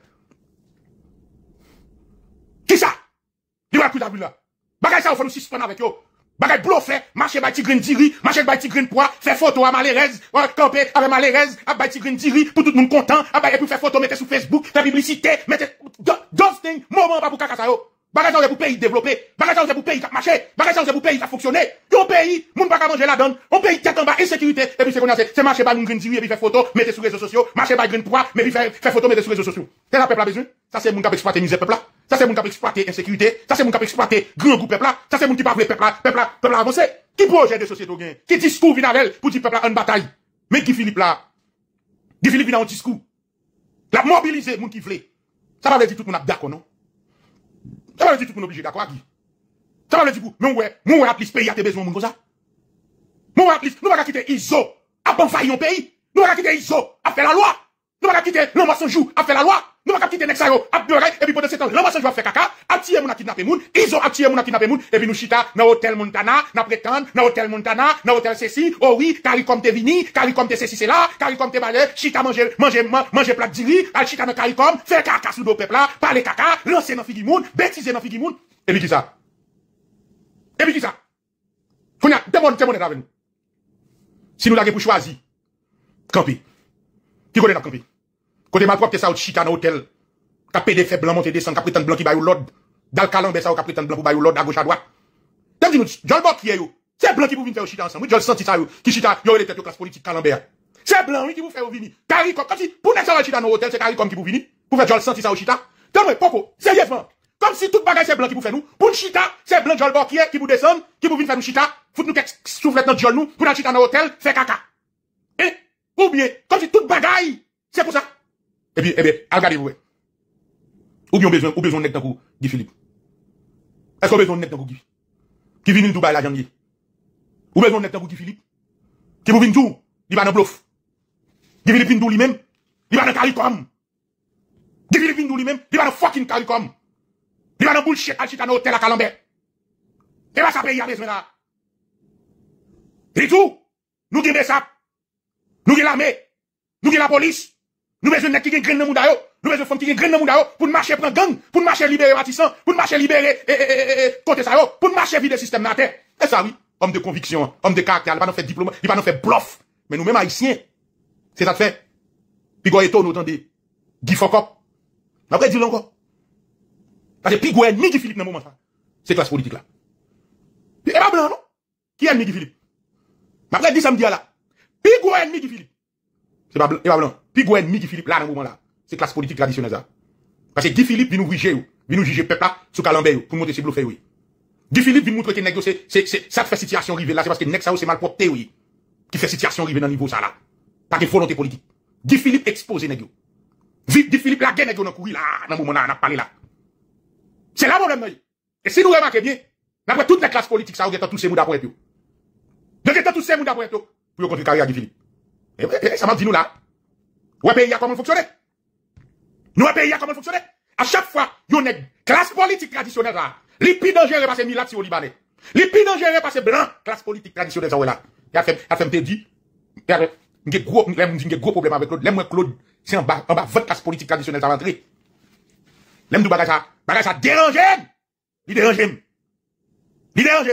Qui ça? Il va couler la là. Bagay ça, on fait nous suspendre avec yo? Bagay bluffé, hein. marcher bâti green diri, marcher bâti green poids, faire photo à malérez, camper avec malérez, à bâti green diri, pour tout le monde content, à et pour faire photo, mettre sur Facebook, faire publicité, mettre, thing, moment pas pour caca ça Bagage c'est pour pays développé. Bagage c'est pour pays qui marché. Bagage c'est pour pays qui fonctionné. Yon pays, moun pas manger la donne. On pays qui en bas insécurité. Et puis c'est qu'on a c'est marché par une green TV et puis faire photo, mettez sur les réseaux sociaux. Marché par green poids, mais puis faire photo, mettez sur les réseaux sociaux. C'est la peuple a besoin. Ça c'est mon cap exploiter misé peuple là. Ça c'est mon cap exploiter insécurité. Ça c'est mon cap exploiter grand groupe peuple là. Ça c'est mon qui parle peuple là. Peuple là, peuple là avancé. Qui projet de société gain Qui discours vient avec pour dire peuple là en bataille. Mais qui Philippe là Qui Philippe vient en discours. La mobiliser moun ki veut. Ça va dire tout le monde d'accord non ça veut dire tout obligé d'accord qui Ça veut dire que mais ouais, nous ouais plus pays à tes besoins comme ça. Nous ouais plus, nous va quitter ISO à bon faillite un pays. Nous va quitter ISO à faire la loi. Nous va quitter l'homme à son jour à faire la loi. Nous va quitter Nexayo à pleurer et puis pendant ce temps l'homme à son jour à faire caca, moun, ils ont moun kidnappé moun, et puis nous chita dans hôtel Montana, n'a prétend, dans hôtel Montana, dans hôtel ceci, oh oui, caricom te vini, caricom te t'es ceci c'est là, caricom te chita manger, manger, manger plat d'iri, al chita dans caricom, faire caca sous le peuple là, parler caca, lancer dans figi moun, bêtiser dans figi moun, et puis qui ça? Et puis qui ça? a demande, demande avec nous. Si nous l'avons pour choisir, campi. Qui connaît la campi? Côté ma propre, que ça, chita dans hôtel. Kapè de fait blanc, montè pris tant de blanc qui baille bayou lod dans le calambé, ça, au capitaine blanc pour bailler l'autre à gauche à droite. T'as dit, nous, qui est, yo. C'est blanc qui vous venir faire chita ensemble. Oui, John senti ça, yo. Qui chita, yo, les têtes de classe politique calambé. C'est blanc, oui, qui vous fait venir. Caricom, comme si, pour ne pas chita dans l'hôtel, c'est Caricom qui vous venir Pour faire John senti ça, au chita. T'as dit, Poco, sérieusement. Comme si toute bagage c'est blanc qui vous fait nous. Pour chita, c'est blanc John Bokier qui vous descend, qui vous venir faire nous chita. Fout nous quelques soufflettes dans John nous, pour chita dans l'hôtel, fait caca. Et, eh? Ou bien, comme si toute bagage, c'est pour ça. Eh bien, eh bien, regardez-vous, ou bien besoin, ou besoin de nek Guy Philippe. Est-ce qu'on besoin de nek Guy? Qui vient Dubaï la janvier? Ou besoin de Guy Philippe? Qui vous vient tout? Il va dans bluff. Guy Philippe vient lui-même. Il va dans Calicom. Guy Philippe lui-même. Il va dans fucking Calicom. Il va dans bullshit à Chitano hôtel à Calambert. Et pas ça paye à besoin là. Et tout, nous qui ça. Nous qui l'armée. Nous qui la police. Nous besoin de qui gagne grain dans monde nous besoin de femmes qui gagne grain dans monde pour marcher prendre gang, pour marcher libérer bâtissant, pour marcher libérer eh, eh, eh, côté ça pour marcher vider système la terre. Et ça oui, homme de conviction, homme de caractère, il va nous faire diplôme, il va nous faire bluff. Mais nous mêmes haïtiens, c'est ça de fait. Pigou nous entendez Guy Fokop. Après dis-le encore. Parce que Pigou est Philippe dans le moment C'est classe politique là. Et pas blanc non. Qui est ennemi Guy Philippe? Après dis samedi là. Pigou est ennemi Philippe. C'est pas blanc, c'est pas Puis Philippe là dans moment là. C'est classe politique traditionnelle Parce que Guy Philippe vient nous juger, e vient nous juger e peuple là sous calembert pour monter ses bluffs oui. Guy Philippe vient montrer que c'est c'est ça fait situation arriver là, c'est parce que nèg ça c'est mal porté oui. Qui fait situation arriver dans niveau ça là. Pas une volonté politique. Guy Philippe expose nèg vite Guy Philippe la guerre nèg dans courir là dans moment là, on a parlé là. C'est là le problème. Et si nous remarquons bien, n'après toutes les classes politiques, ça regarde tous ces mots d'après eux. Regarde tous ces mots d'après eux pour contre carrière Guy Philippe. Eh, eh, eh, ça m'a dit nous là. Ouais, pays a comment fonctionner. Nous, pays a comment fonctionner. À chaque fois, yon une classe politique traditionnelle là. Les pires dangereux parce que Milat, si au Libanais. Les pires dangereux parce que blanc, classe politique traditionnelle, ça ouais là. Il a fait, il a fait, dit, il a un gros, gros problème avec Claude. L'aime Claude, c'est en bas, en bas, votre classe politique traditionnelle, ça va entrer. L'aime du bagage ça, bagage ça dérange. Il dérange. Il dérange.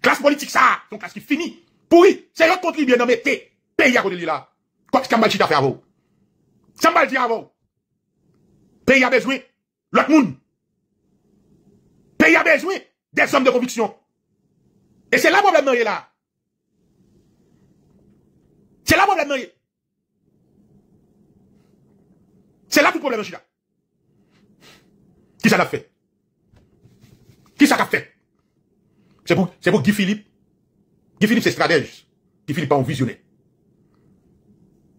Classe politique ça, son classe qui finit. Pourri, c'est l'autre contribué, non mais Pays à côté de là. Kambal chita fait avant. Kambal dit avant. Pays a besoin. L'autre monde. Pays a besoin des hommes de conviction. Et c'est là le problème là. C'est là le problème C'est là que le problème là. Qui ça l'a fait? Qui ça l'a fait? C'est pour, c'est pour Guy Philippe. Guy Philippe c'est stratège. Guy Philippe a un visionnaire.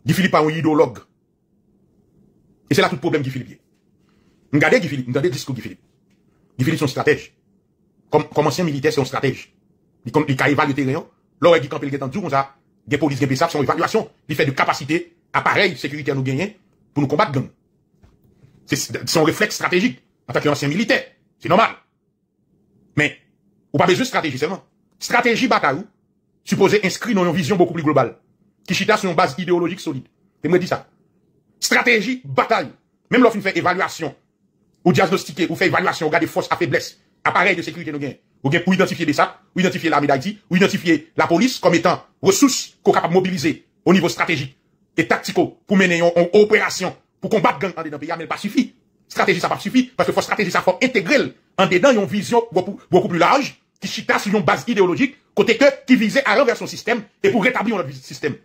Guy Philippe a un idéologue. Et c'est là tout le problème Guy Philippe. Regardez Guy Philippe, regardez le discours Guy Philippe. Guy Philippe, c'est un stratège. Comme, ancien militaire, c'est un stratège. Il, comme, il le terrain. Là, Guy Campbell est en comme ça. Des polices, des son évaluation. Il fait de capacité, appareil, sécurité à nous gagner pour nous combattre gang. C'est son réflexe stratégique en tant qu'ancien militaire. C'est normal. Mais, n'a pas besoin de stratégie seulement. Stratégie bataille, supposée inscrite dans une vision beaucoup plus globale qui chita sur une base idéologique solide. Et moi, dis ça. Stratégie, bataille. Même lorsqu'on fait évaluation, ou diagnostiquer, ou fait évaluation, des forces à faiblesse, appareil de sécurité nous Ou pour identifier des ça, ou identifier l'armée d'Haïti, ou identifier la police comme étant ressources qu'on capable de mobiliser au niveau stratégique et tactique pour mener une opération, pour combattre gang en dedans pays, ah, mais pas suffit. Stratégie, ça pas suffit, parce que faut stratégie, ça faut intégrer en dedans une vision beaucoup, plus large, qui chita sur une base idéologique, côté que, qui visait à renverser son système et pour rétablir notre système.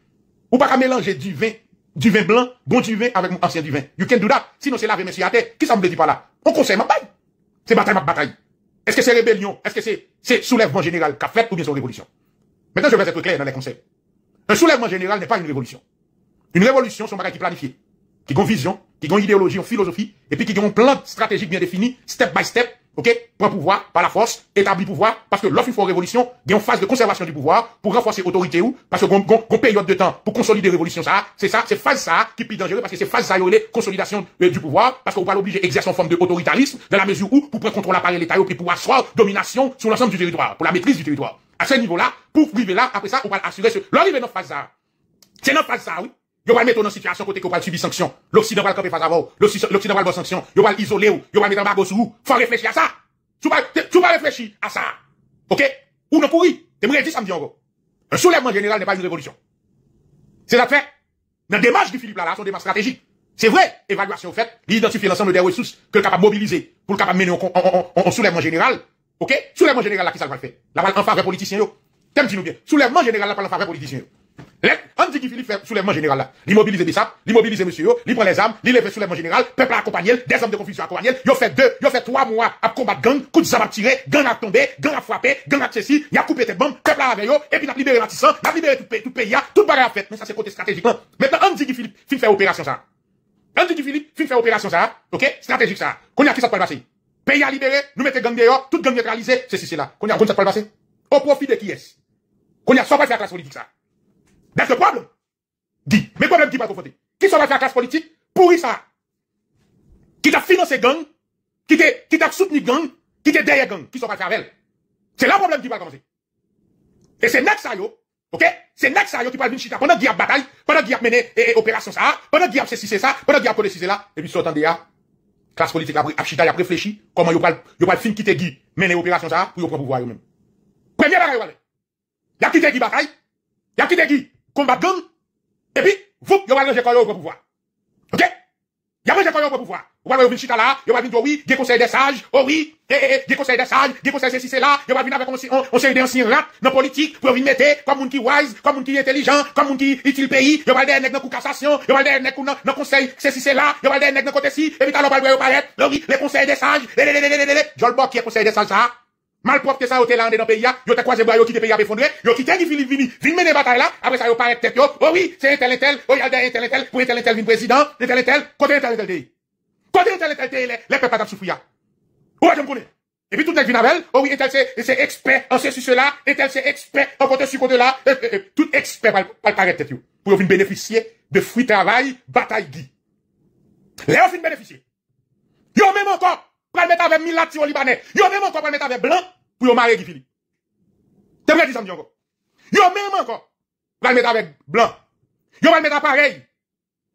Ou pas mélanger du vin, du vin blanc, bon du vin avec mon ancien du vin. You can do that. Sinon c'est la vie monsieur à terre. Qui ça me dit pas là? On conseille ma bataille. C'est bataille ma bataille. Est-ce que c'est rébellion? Est-ce que c'est, soulèvement général qu'a fait ou bien c'est révolution? Maintenant je vais être clair dans les conseils. Un soulèvement général n'est pas une révolution. Une révolution, c'est un bagage qui planifié, qui a une vision, qui a une idéologie, une philosophie, et puis qui a un plan stratégique bien défini, step by step, OK Prend pouvoir par la force, établit pouvoir, parce que l'offre une révolution, il y a une phase de conservation du pouvoir pour renforcer l'autorité ou, parce que période de temps pour consolider révolution, ça, c'est ça, c'est phase ça qui est dangereux, parce que c'est phase ça, les consolidation euh, du pouvoir, parce qu'on va l'obliger exercer en forme d'autoritarisme, dans la mesure où, pour prendre contrôle l'appareil l'État, et pour asseoir domination sur l'ensemble du territoire, pour la maîtrise du territoire. À ce niveau-là, pour vivre là, après ça, on va assurer ce, l'arrivée dans phase ça. C'est notre phase ça, oui. Yo va le mettre dans situation côté qu'on va subir sanction. L'Occident va le camper face à vous. L'Occident va le sanction. Yo va l'isoler ou. Yo va mettre en bas sous vous. Faut réfléchir à ça. Tu vas, tu vas réfléchir à ça. Ok? Ou non pourri. T'aimerais dire ça me dit encore. Un soulèvement général n'est pas une révolution. C'est la fait. Dans la démarche de Philippe Lala, son démarche stratégique. C'est vrai, évaluation faite, d'identifier l'ensemble des ressources que le capable mobiliser pour le capable mener en soulèvement général. Ok? Soulèvement général, là, qui ça va le faire? va en faveur politicien, yo. T'aimes, dis-nous bien. Soulèvement général, là, pas en faveur politicien, yo. On dit Philippe fait le soulèvement général là. L'immobiliser des il l'immobiliser monsieur, il prend les armes, il fait le soulèvement général, peuple accompagné, des hommes de confusion accompagné, il fait deux, il fait trois mois à combattre gang, coup de zam à tirer, gang à tomber, gang à frapper, gang à ceci, il a coupé tes bombes, peuple à eux, et puis il a libéré Matissan, il a libéré tout, tout pays, tout pareil à fait. Mais ça c'est côté stratégique hein. Maintenant, on dit qu'il fait, fait opération ça. On dit qu'il fait, fait opération ça, ok? Stratégique ça. Qu'on y a qui ça peut passer? Pays à libérer, nous mettons gang dehors, toute gang c'est ceci, c'est là. Qu'on y a, qu'on ça peut passer? Au profit de qui est-ce? Qu'on y a, soit pas la classe politique ça. Mais le problème, dit, mais problème qui va confronter. Qui sont la classe politique? Pourri ça. Qui t'a financé gang? Qui t'a, qui t'a soutenu gang? Qui t'a derrière gang? Qui sont pas avec elle? C'est là le problème qui va commencer. Et c'est next ça yo. Ok? C'est next ça yo qui parle venir chita. Pendant qu'il y a bataille, pendant qu'il y a mené, opération ça, pendant qu'il y a ceci, c'est ça, pendant qu'il y a une c'est là. Et puis, si attendez, là, classe politique, à chita, a réfléchi, comment il y a une fin t'a dit, mener opération ça, pour y'a prendre pouvoir yo même. Premier bataille, a qui quitté qui bataille. y qui une qui combat gang, et puis, vous, vous allez manger pour pouvoir. Ok? Vous pouvoir. Vous allez venir chita là, vous allez venir oui, des conseils des sages, oh oui, eh, eh, des conseils des sages, des conseils ceci, c'est là, vous venir avec dans politique, vous venir mettre, comme un qui wise, comme un qui intelligent, comme un qui utile pays, vous dire cassation, vous conseil ceci, c'est là, vous dans côté et puis vous les conseils des sages, les, les, les, les, les, les, Malpropre que ça, au là, dans le pays, yo t'a croisé bras, yo quitté pays à effondré, yo quitté ni Philippe Vini, vini mener bataille là, après ça, yo paraît tête yo, oh oui, c'est tel, et tel, oh y'a un tel, et tel, pour tel, et tel, président, un tel, et tel, côté tel, et tel, pays. tel, et tel, les pas oh, je Et puis tout oh oui, c'est expert en cela, c'est expert en sur là, euh, euh, euh, tout expert paraît tête pour bénéficier de fruits travail, bataille Les Yo même encore, pral mettre avec Milati sur Libanais. Yo même encore pral mettre avec Blanc pour yo marier Guy Philippe. T'es prêt dit encore. Yo même encore pral mettre avec Blanc. Yo pral mettre pareil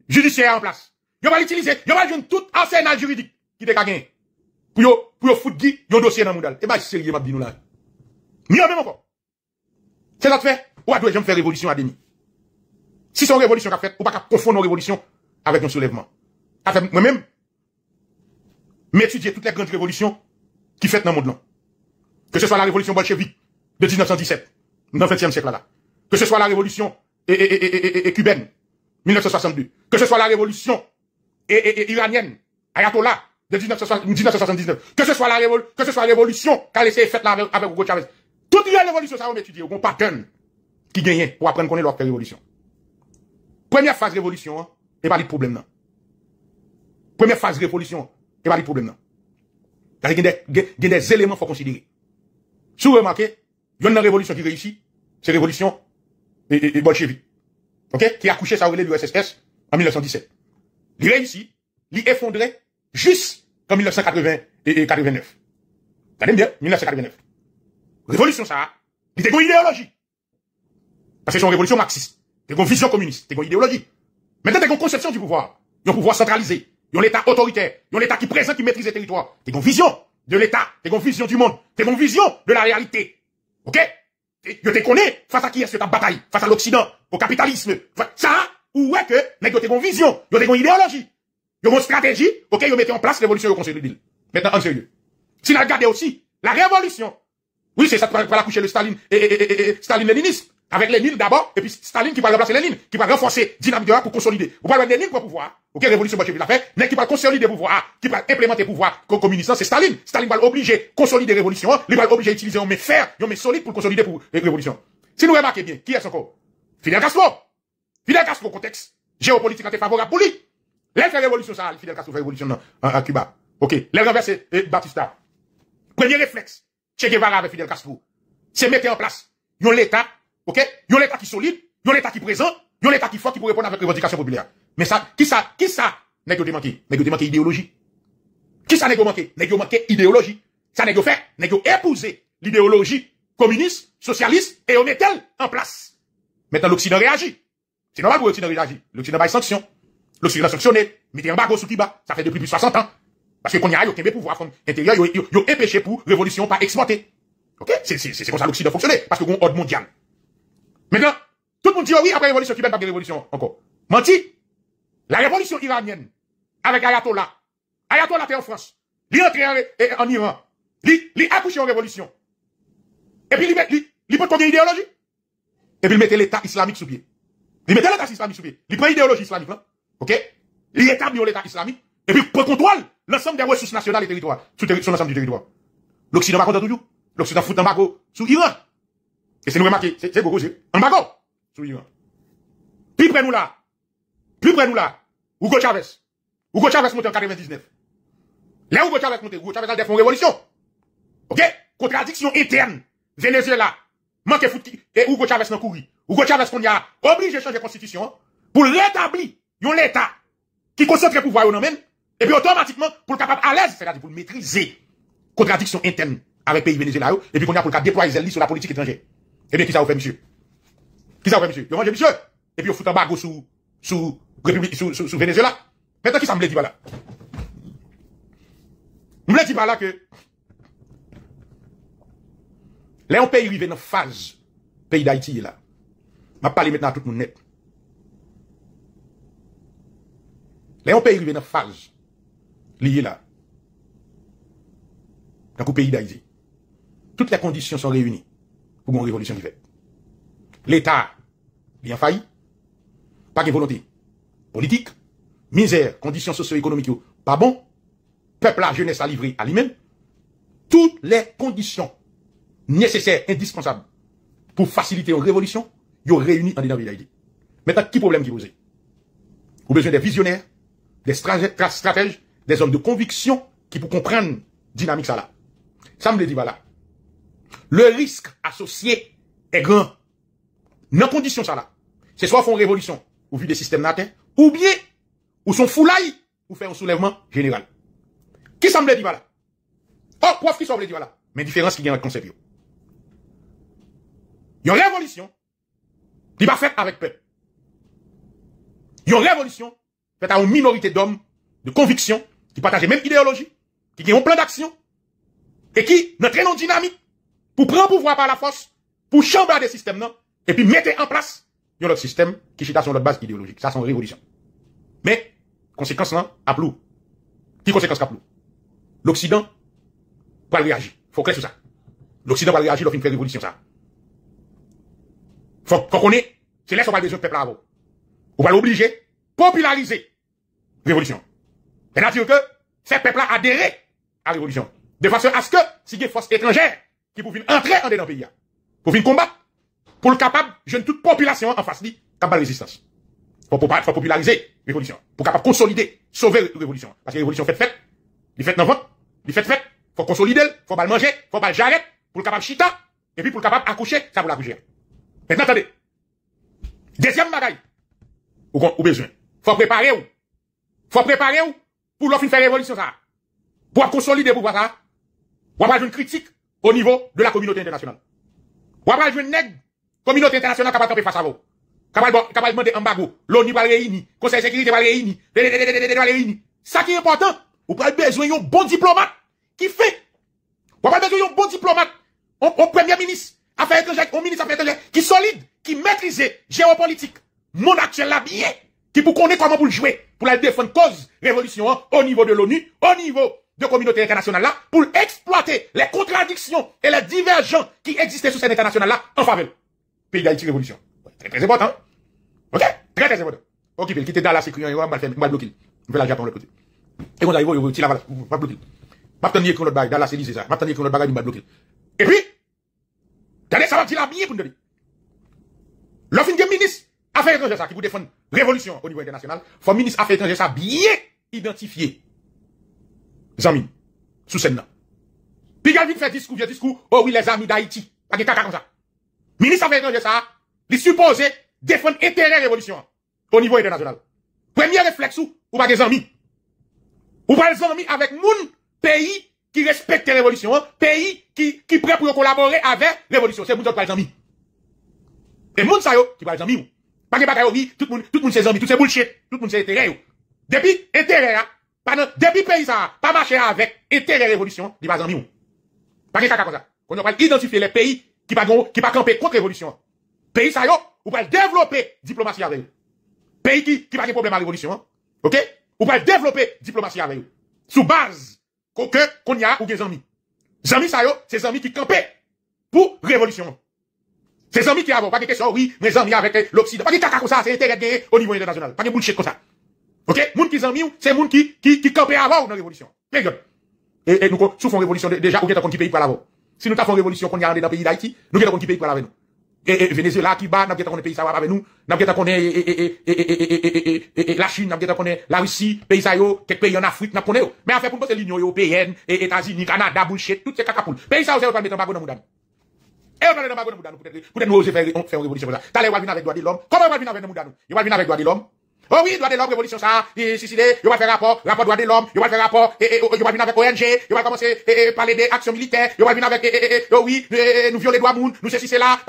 judiciaire en place. Yo va utiliser, yo va jouer tout arsenal juridique qui te gagné. Pour yo pour yo foutre Guy yo dossier dans moudal. Et bah sérieux m'a dit nous là. Yo même encore. C'est ça que fait. Ou à doit jamais faire révolution à demi. Si c'est une révolution qu'a fait, ou pas confondre nos révolutions avec un soulèvement. Moi-même, mais étudier toutes les grandes révolutions qui faites dans le monde. Que ce soit la révolution bolchevique de 1917, dans le 20e siècle là. Que ce soit la révolution cubaine, 1962. Que ce soit la révolution iranienne, Ayatollah, de 1979. Que ce soit la, que ce soit la révolution qu'a laissé faite là avec, avec Hugo Chavez. Toutes les révolutions, ça on étudie, on pattern qui gagne pour apprendre qu'on est l'autre révolution. Première phase révolution, hein, et pas de problème là. Première phase révolution, et pas de problème. Il y a des éléments faut considérer. Si vous remarquez, il y a une révolution qui réussit, c'est la révolution et, Bolchevi, OK? Qui a couché sa relais du SSS en 1917. Il réussit, il effondrait juste en 1989. avez bien, 1989. Révolution ça, il était une idéologie. Parce que c'est une révolution marxiste. C'est une vision communiste. C'est une idéologie. Maintenant, c'est une conception du pouvoir. Un pouvoir centralisé. Il l'État autoritaire. Il l'État qui présent, qui maîtrise le territoire. T'es une vision de l'État. T'es une vision du monde. T'es une vision de la réalité. OK? Yo te connais face à qui est-ce que bataille? Face à l'Occident, au capitalisme. Ça, ou est que, mais t'es une vision, yo t'es une idéologie. Yo une stratégie, OK, yo mettez en place l'évolution au conseil de l'île. Maintenant, en sérieux. Si la regardez aussi, la révolution. Oui, c'est ça pour accoucher le Staline et, et, et, Staline-Léninisme. Avec Lénine d'abord, et puis Staline qui va remplacer lignes, qui va renforcer dynamique pour consolider. Vous parlez des Lénine pour pouvoir. Ok, révolution bolchevique l'a fait, mais qui va consolider le pouvoir, qui va implémenter le pouvoir communiste, c'est Staline. Staline va l'obliger consolider la révolution, il va l'obliger utiliser un met fer, un met solide pour consolider pour la révolution. Si nous remarquons bien, qui est encore? Fidel Castro. Fidel Castro, contexte géopolitique était favorable pour lui. L'elle fait révolution, ça, Fidel Castro fait révolution à Cuba. Ok, renverser renverse euh, Batista. Premier réflexe, Che Guevara avec Fidel Castro, c'est mettre en place, l'État OK y a l'État qui solide, y a l'État qui présent, a l'État qui fort qui peut répondre avec revendication populaire. Mais ça, qui ça, qui ça, n'est yo démanqué? Nèg idéologie. Qui ça n'est yo manqué? Nèg manqué idéologie. Ça n'est pas fait, négocier épouser l'idéologie communiste, socialiste et on met elle en place. Maintenant l'Occident réagit. C'est normal que l'Occident réagit. L'Occident va sanction. L'Occident a sanctionné, mettez un bas sous qui Ça fait depuis plus de 60 ans. Parce que qu'on y a, eu kembe pouvoir comme intérieur, yo, a empêché pour révolution pas exporter. OK? C'est comme ça l'Occident fonctionne parce que on ordre mondial. Maintenant, tout le monde dit oh oui, après la révolution, qui vas pas de révolution encore. Menti, la révolution iranienne, avec Ayatollah, Ayatollah était en France, il est entré en Iran, il accouché en révolution. Et puis, il peut une idéologie. Et puis, il mettait l'État islamique sous pied. Il mettait l'État islamique sous pied. Il prend l'idéologie islamique, hein. OK? Il établit l'État islamique. Et puis, prend contrôle l'ensemble des ressources nationales et territoires, sur, l'ensemble du territoire. L'Occident va contre toujours. L'Occident fout un magot sur Iran et c'est nous remarquer, c'est beaucoup c'est en bago. Souvenir. Plus près nous là. Plus près nous là. Hugo Chavez. Hugo Chavez monté en 99. Là Hugo Chavez monté, Hugo Chavez a fait une révolution. OK Contradiction interne. Venezuela. Manque foot et Hugo Chavez n'a couru. Hugo Chavez qu'on y a obligé de changer de constitution hein, pour rétablir l'État qui concentre le pouvoir nom même. Et puis automatiquement, pour le capable à l'aise, c'est-à-dire pour le maîtriser. Contradiction interne avec le pays Venezuela. Et puis qu'on y a pour le déployer sur la politique étrangère. Et eh bien, qui ça vous fait, monsieur Qui ça vous fait, monsieur Vous mangez, monsieur Et puis, vous foutez un bagot sous, sous, sous, sous, Venezuela. Maintenant, qui ça me l'a dit, voilà Je me dit, que. Là, on pays arrivé dans phase, pays d'Haïti, là. Je parle maintenant à tout le monde net. Là, on pays arrivé dans phase, lié là. Dans le pays d'Haïti. Toutes les conditions sont réunies pour une révolution fait. L'État, il failli. Pas de volonté politique. Misère, conditions socio-économiques, pas bon. Peuple, la jeunesse à livrer à lui-même. Toutes les conditions nécessaires, indispensables pour faciliter une révolution, ils ont réuni en dedans Maintenant, qui problème qui est Vous besoin des visionnaires, des stratèges, des hommes de conviction qui pour comprendre dynamique ça là. Ça me le dit voilà le risque associé est grand. Dans condition ça là, c'est soit font révolution ou vu des systèmes natins, hein, ou bien ou sont foulaille pour faire un soulèvement général. Qui semble dire là Oh, prof qui semble il là Mais différence qui vient avec concept a une révolution, qui va faire avec peuple. une révolution, faite à une minorité d'hommes de convictions qui partagent même idéologie, qui ont un plan d'action, et qui, notre très dynamique, pour prendre pouvoir par la force, pour chambrer des systèmes, non, et puis mettre en place un autre système qui chita sur notre base idéologique. Ça, c'est une révolution. Mais, conséquence, non, hein, à plus. Qui conséquence à plus? L'Occident va réagir. Faut clair sur ça. L'Occident va réagir, lorsqu'il fait une révolution, ça. Faut, faut qu'on ait, c'est là qu'on va des autres peuples à vous. On va l'obliger, populariser, révolution. cest naturel que ces peuples-là adhéraient à la révolution. De façon à ce que, si des forces étrangères, qui pour entrer en dans le pays, hein. pour venir combattre, pour le capable, jeune toute population en face dit capable résistance. Faut pour faut populariser révolution, pour capable consolider, sauver révolution. Parce que révolution fait fait il fait dans vote, il fait fait faut consolider, il faut pas manger, faut pas le pour le capable chita, et puis pour le capable accoucher, ça pour la l'accoucher. Maintenant, attendez. Deuxième bagaille. Ou, besoin. besoin. Faut préparer ou. Faut préparer ou pour l'offre faire révolution ça. Pour consolider pour ça. pour avoir une critique au niveau de la communauté internationale. Ou après, je nègre, communauté internationale capable de face à vous. Qui de demander embargo. L'ONU va réunir. Conseil de sécurité va réunir. Ça qui est important, vous pas besoin d'un bon diplomate qui fait. Vous pas besoin d'un bon diplomate, Au premier ministre, affaires étrangères, un ministre qui solide, qui maîtrise géopolitique, Mon actuel là qui vous connaître comment vous jouer, pour la défendre cause révolution hein, au niveau de l'ONU, au niveau de communauté internationale-là pour exploiter les contradictions et les divergences qui existaient sur cette internationale-là en faveur. Pays d'Haïti révolution. Très, très important. Hein. OK? Très, très important. OK, puis était Dallas, la criant, on va bloquer. On vais la Japon, un côté. Et on arrive, on va va bloquer. il y a un la Dallas, c'est ça. il y a l'autre bagage, on va bloquer. Et puis, tenez, ça va dire la bien pour nous dire. L'offre de ministre, affaires étrangères, ça, qui vous défend révolution au niveau international, faut ministre affaires étrangères, ça, bien identifié zami, sous scène là. Puis fait discours, vieux discours, oh oui, les amis d'Haïti, pas de caca comme ça. Ministre fait étrangères, ça, il supposé défendre intérêt révolution au niveau international. Premier réflexe, ou pas des amis. Ou pas les amis avec moun pays qui respecte la révolution, pays qui, qui prêt pour collaborer avec la révolution. C'est vous qui pas les amis. Et moun sa yo, qui pas les amis. Pas de bataille, tout le monde, tout le monde c'est amis, tout c'est bullshit, tout le monde c'est intérêt. Depuis, intérêt, depuis pays ça, pas marché avec intérêt révolution, il pas amis. Pas de caca comme ça. On va identifier les pays qui pas qui pas camper contre révolution. Pays ça yo, ou pas développer diplomatie avec eux. Pays qui qui pas de problème à révolution. OK Ou pas développer diplomatie avec eux. Sous base que qu'on y a ou des amis. amis ça yo, c'est amis qui campent pour révolution. C'est amis qui avant pas de question oui, mes amis avec l'occident. Pas de caca comme ça, c'est intérêt gagné au niveau international. Pas de bullshit comme ça. OK Moun qui zanmi ou, c'est moun qui qui qui campé avant ou dans révolution. Période. Et, et nous font révolution déjà ou qu'on qui pays par l'avant. Si nous t'avons révolution qu'on y garde dans pays d'Haïti, nous qu'on qui pays par l'avant. Et, et Venezuela qui bat, n'a pas qu'on pays ça va avec nous, n'a pas qu'on la Chine, n'a pas qu'on la Russie, pays ça yo, quelques pays en Afrique n'a qu'on Mais en affaire pour nous c'est l'Union européenne, et États-Unis, Canada, bullshit, tout c'est cacapoules. Pays ça c'est pas mettre en bagon dans moudan. Et on a dans bagon dans moudan peut-être peut-être nous faire faire révolution comme ça. T'allez venir avec droit de l'homme. Comment on va venir avec nous moudan? Il va venir avec droit de l'homme. Oh oui, droit de l'homme, révolution ça, il suicidé, il va faire rapport, rapport droit de l'homme, il va faire rapport, et, il va venir avec ONG, il va commencer à parler des actions militaires, il va venir avec, oh oui, nous violer droit monde, nous ceci, c'est là,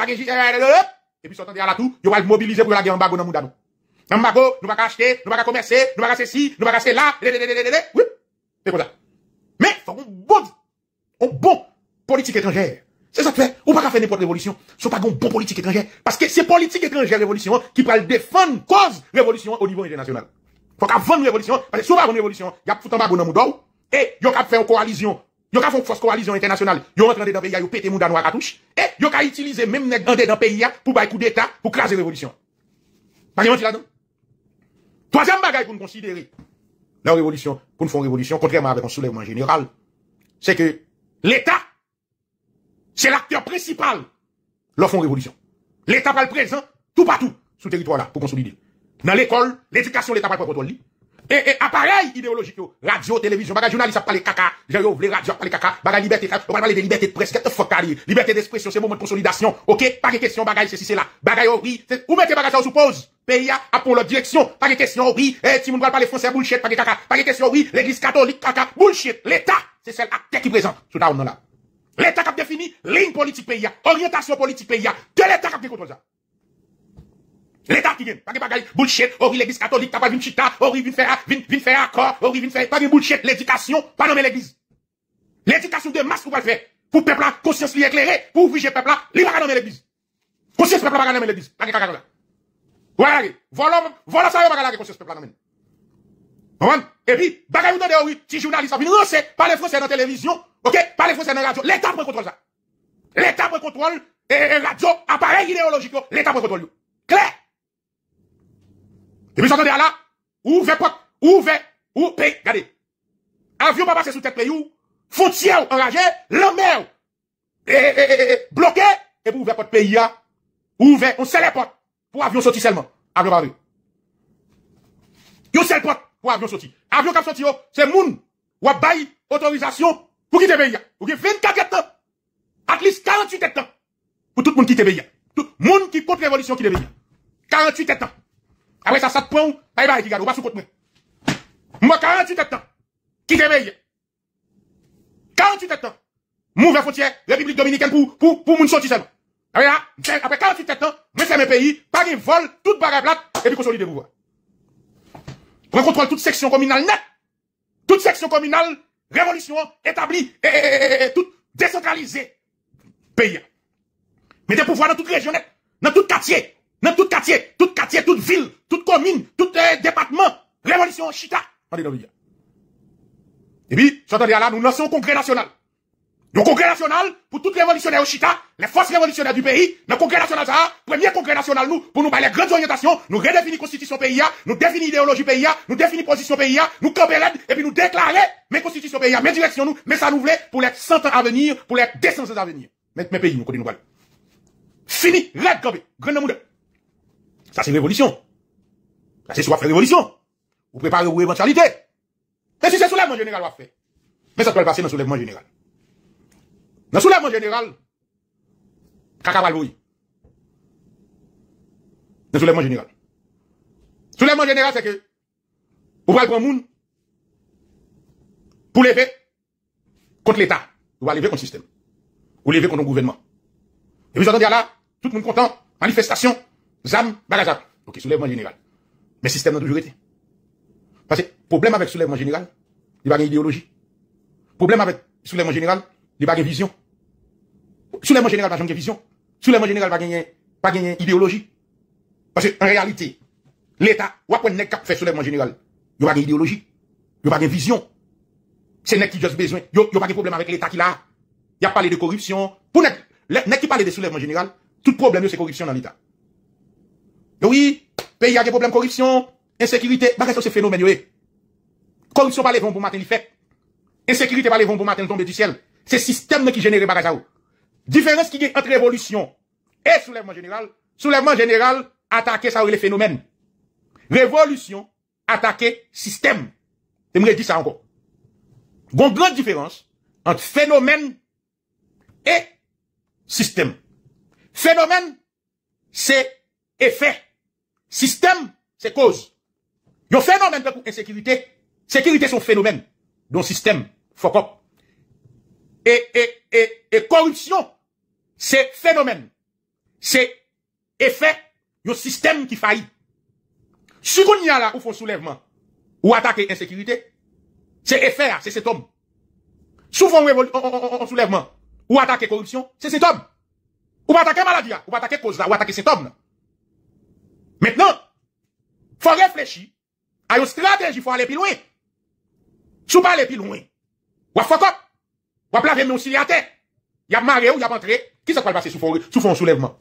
et puis s'entendre à la tout, il va mobiliser pour la guerre en bago dans le monde. En bago, nous va acheter, nous va commercer, nous va ceci, nous va rester là, oui, c'est comme ça. Mais, faut un bon, un bon politique étrangère. Et ça que fait. Ou pas faire n'importe révolution. Ce n'est pas un bon politique étrangère. Parce que c'est politique étrangère révolution qui peut défendre cause révolution au niveau international. Faut qu'à vendre révolution. Parce que si on une révolution, il y a tout un dans le Et il y a qu'à faire une coalition. Il y a qu'à faire une force coalition internationale. Il y a dans le pays, il y a pété Et il y a utiliser même les dans pays pour faire coup d'état, pour craser révolution. Pas de là-dedans. Troisième bagage pour nous considérer. La révolution, pour nous faire une révolution, contrairement avec un soulèvement général, c'est que l'État c'est l'acteur principal. L'offre en révolution. L'État parle le présent, tout partout, sous territoire là, pour consolider. Dans l'école, l'éducation, l'État pas le contrôle. Et, et appareil idéologique, radio, télévision, bagage journaliste, parler caca, j'ai radios, radio, parler caca, bagage liberté, on va parler de liberté de presse, qu'est-ce que liberté d'expression, c'est moment de consolidation, ok, pas de question, bagage, oh, c'est si c'est là, bagage, oui, Où mettez bagage, on suppose, pays a, pour leur direction, pas de question, oh, oui, eh, si on pas parler français, bullshit, pas de caca, pas de question, oui, l'église catholique, caca, bullshit, l'État, c'est celle acteur qui présente, sous là l'État a défini ligne politique pays, orientation politique pays, de l'État qui a ça. L'État qui vient, pas de bagaille, bullshit, ori l'église catholique, t'as pas vin chita, ori vin faire, vin, vin faire accord, ori vin faire, pas de bullshit, l'éducation, pas nommer l'église. L'éducation de masse, vous pouvez faire. Pour peuple là, conscience li éclairée, pour ouvrir peuple là, li pas nommer l'église. Conscience peuple là, pas nommer l'église. Pas de caca là. Voilà, voilà, voilà ça, pas gagner conscience peuple là, Et puis, bagaille ou dans des oui, si journaliste, vin lancer, les français dans la télévision, par les fonctionnaires radio. L'État peut contrôle ça. L'État prend contrôle et, radio, appareil idéologique, l'État prend contrôle. Clair. Et puis à là, ouvrez pot. ouvrez, ou pays, regardez. Avion pas passer sous tête pays ou, frontière enragé, la mer, et, bloqué, et pour ouvrir porte pays là, ouvert, on sait les portes, pour avion sorti seulement, avion pas Yon le porte pour avion sorti. Avion qui sorti, c'est moun, ou bail autorisation pour quitter le pays. Vous 24 ans, at least 48 ans, pour tout le monde quitter le pays. Tout le monde qui contre révolution qui le pays. 48 ans. Après ah ça, ça te prend, bye bye, qui garde, ou pas sous contre moi. Moi, 48 ans, Qui le pays. 48 ans, Mouvement frontière, République Dominicaine pour, pour, pour sortir seulement. Ah ah, après 48 ans, moi, c'est mes pays, pas de vol, toute bagarre plate, et puis consolider le pouvoir. Prends contrôle toute section communale net, toute section communale, révolution établie et, décentralisée. pays. Mais des pouvoirs dans toute région, dans tout quartier, dans tout quartier, tout quartier, toute ville, toute commune, tout euh, département, révolution chita. Et puis, j'entends là, nous lançons un congrès national. Le congrès national, pour toutes les révolutionnaires au Chita, les forces révolutionnaires du pays, le congrès national, ça, premier congrès national, nous, pour nous les grandes orientations, nous redéfinir constitution pays, nous définir idéologie pays, nous définir position pays, nous camper et puis nous déclarer mes constitutions pays, mes directions, nous, mais ça nous voulait pour les 100 ans à venir, pour les 200 ans à venir. Mes, mes pays, nous, nous voilà. Fini, red campé, grand monde. Ça, c'est une révolution. Ça, c'est soit faire révolution. Vous préparez vos éventualités. Et si c'est soulèvement général, va faire. Mais ça peut passer dans soulèvement général. Dans le soulèvement général, caca balbouille. Dans le soulèvement général. Soulèvement général, c'est que, vous allez prendre monde pour lever contre l'État. Vous allez lever contre le système. Ou lever contre le gouvernement. Et vous entendez là, tout le monde content, manifestation, zam, bagazak. Ok, soulèvement général. Mais le système n'a toujours été. Parce que, problème avec soulèvement général, il y a une Le Problème avec soulèvement général, il pas de vision. Soulèvement général, pas de vision. Soulèvement général, pas gagner, pas gagner idéologie. Parce qu'en réalité, l'État, ou après, n'est qu'à faire soulèvement général. Il n'y a pas d'idéologie. Il n'y a pas de vision. C'est n'est qui juste besoin. Il n'y a pas de problème avec l'État qu'il a. Il a parlé de corruption. Pour n'est qui parle de soulèvement général, tout problème, c'est corruption dans l'État. Oui, pays a des problèmes de corruption, insécurité, bah, c'est ce phénomène, eh? Corruption pas les vont pour matin, il fait. Insécurité pas les vents, pour matin, tomber du ciel. C'est système qui génère bagage Différence qui est entre révolution et soulèvement général. Soulèvement général, attaquer ça les phénomènes. Révolution, attaquer système. Et me dit ça encore. grande différence entre phénomène et système. Phénomène, c'est effet. Système, c'est cause. un phénomène de insécurité. Sécurité, c'est un phénomène. Donc système, fuck up et, et, et, et corruption, c'est phénomène. C'est effet du système qui faillit. Si vous y a là, ou font soulèvement, ou attaquer insécurité, c'est effet, c'est cet homme. Souvent, on soulèvement, ou attaque corruption, c'est cet homme. Ou pas attaquer maladie, ou attaquer cause, ou attaquer homme. Maintenant, faut réfléchir à une stratégie, faut aller plus loin. Si vous aller plus loin, ou à fuck vous plavez même aussi à il Y a maré ou y a rentré. Qui ça va passer sous fond de soulèvement.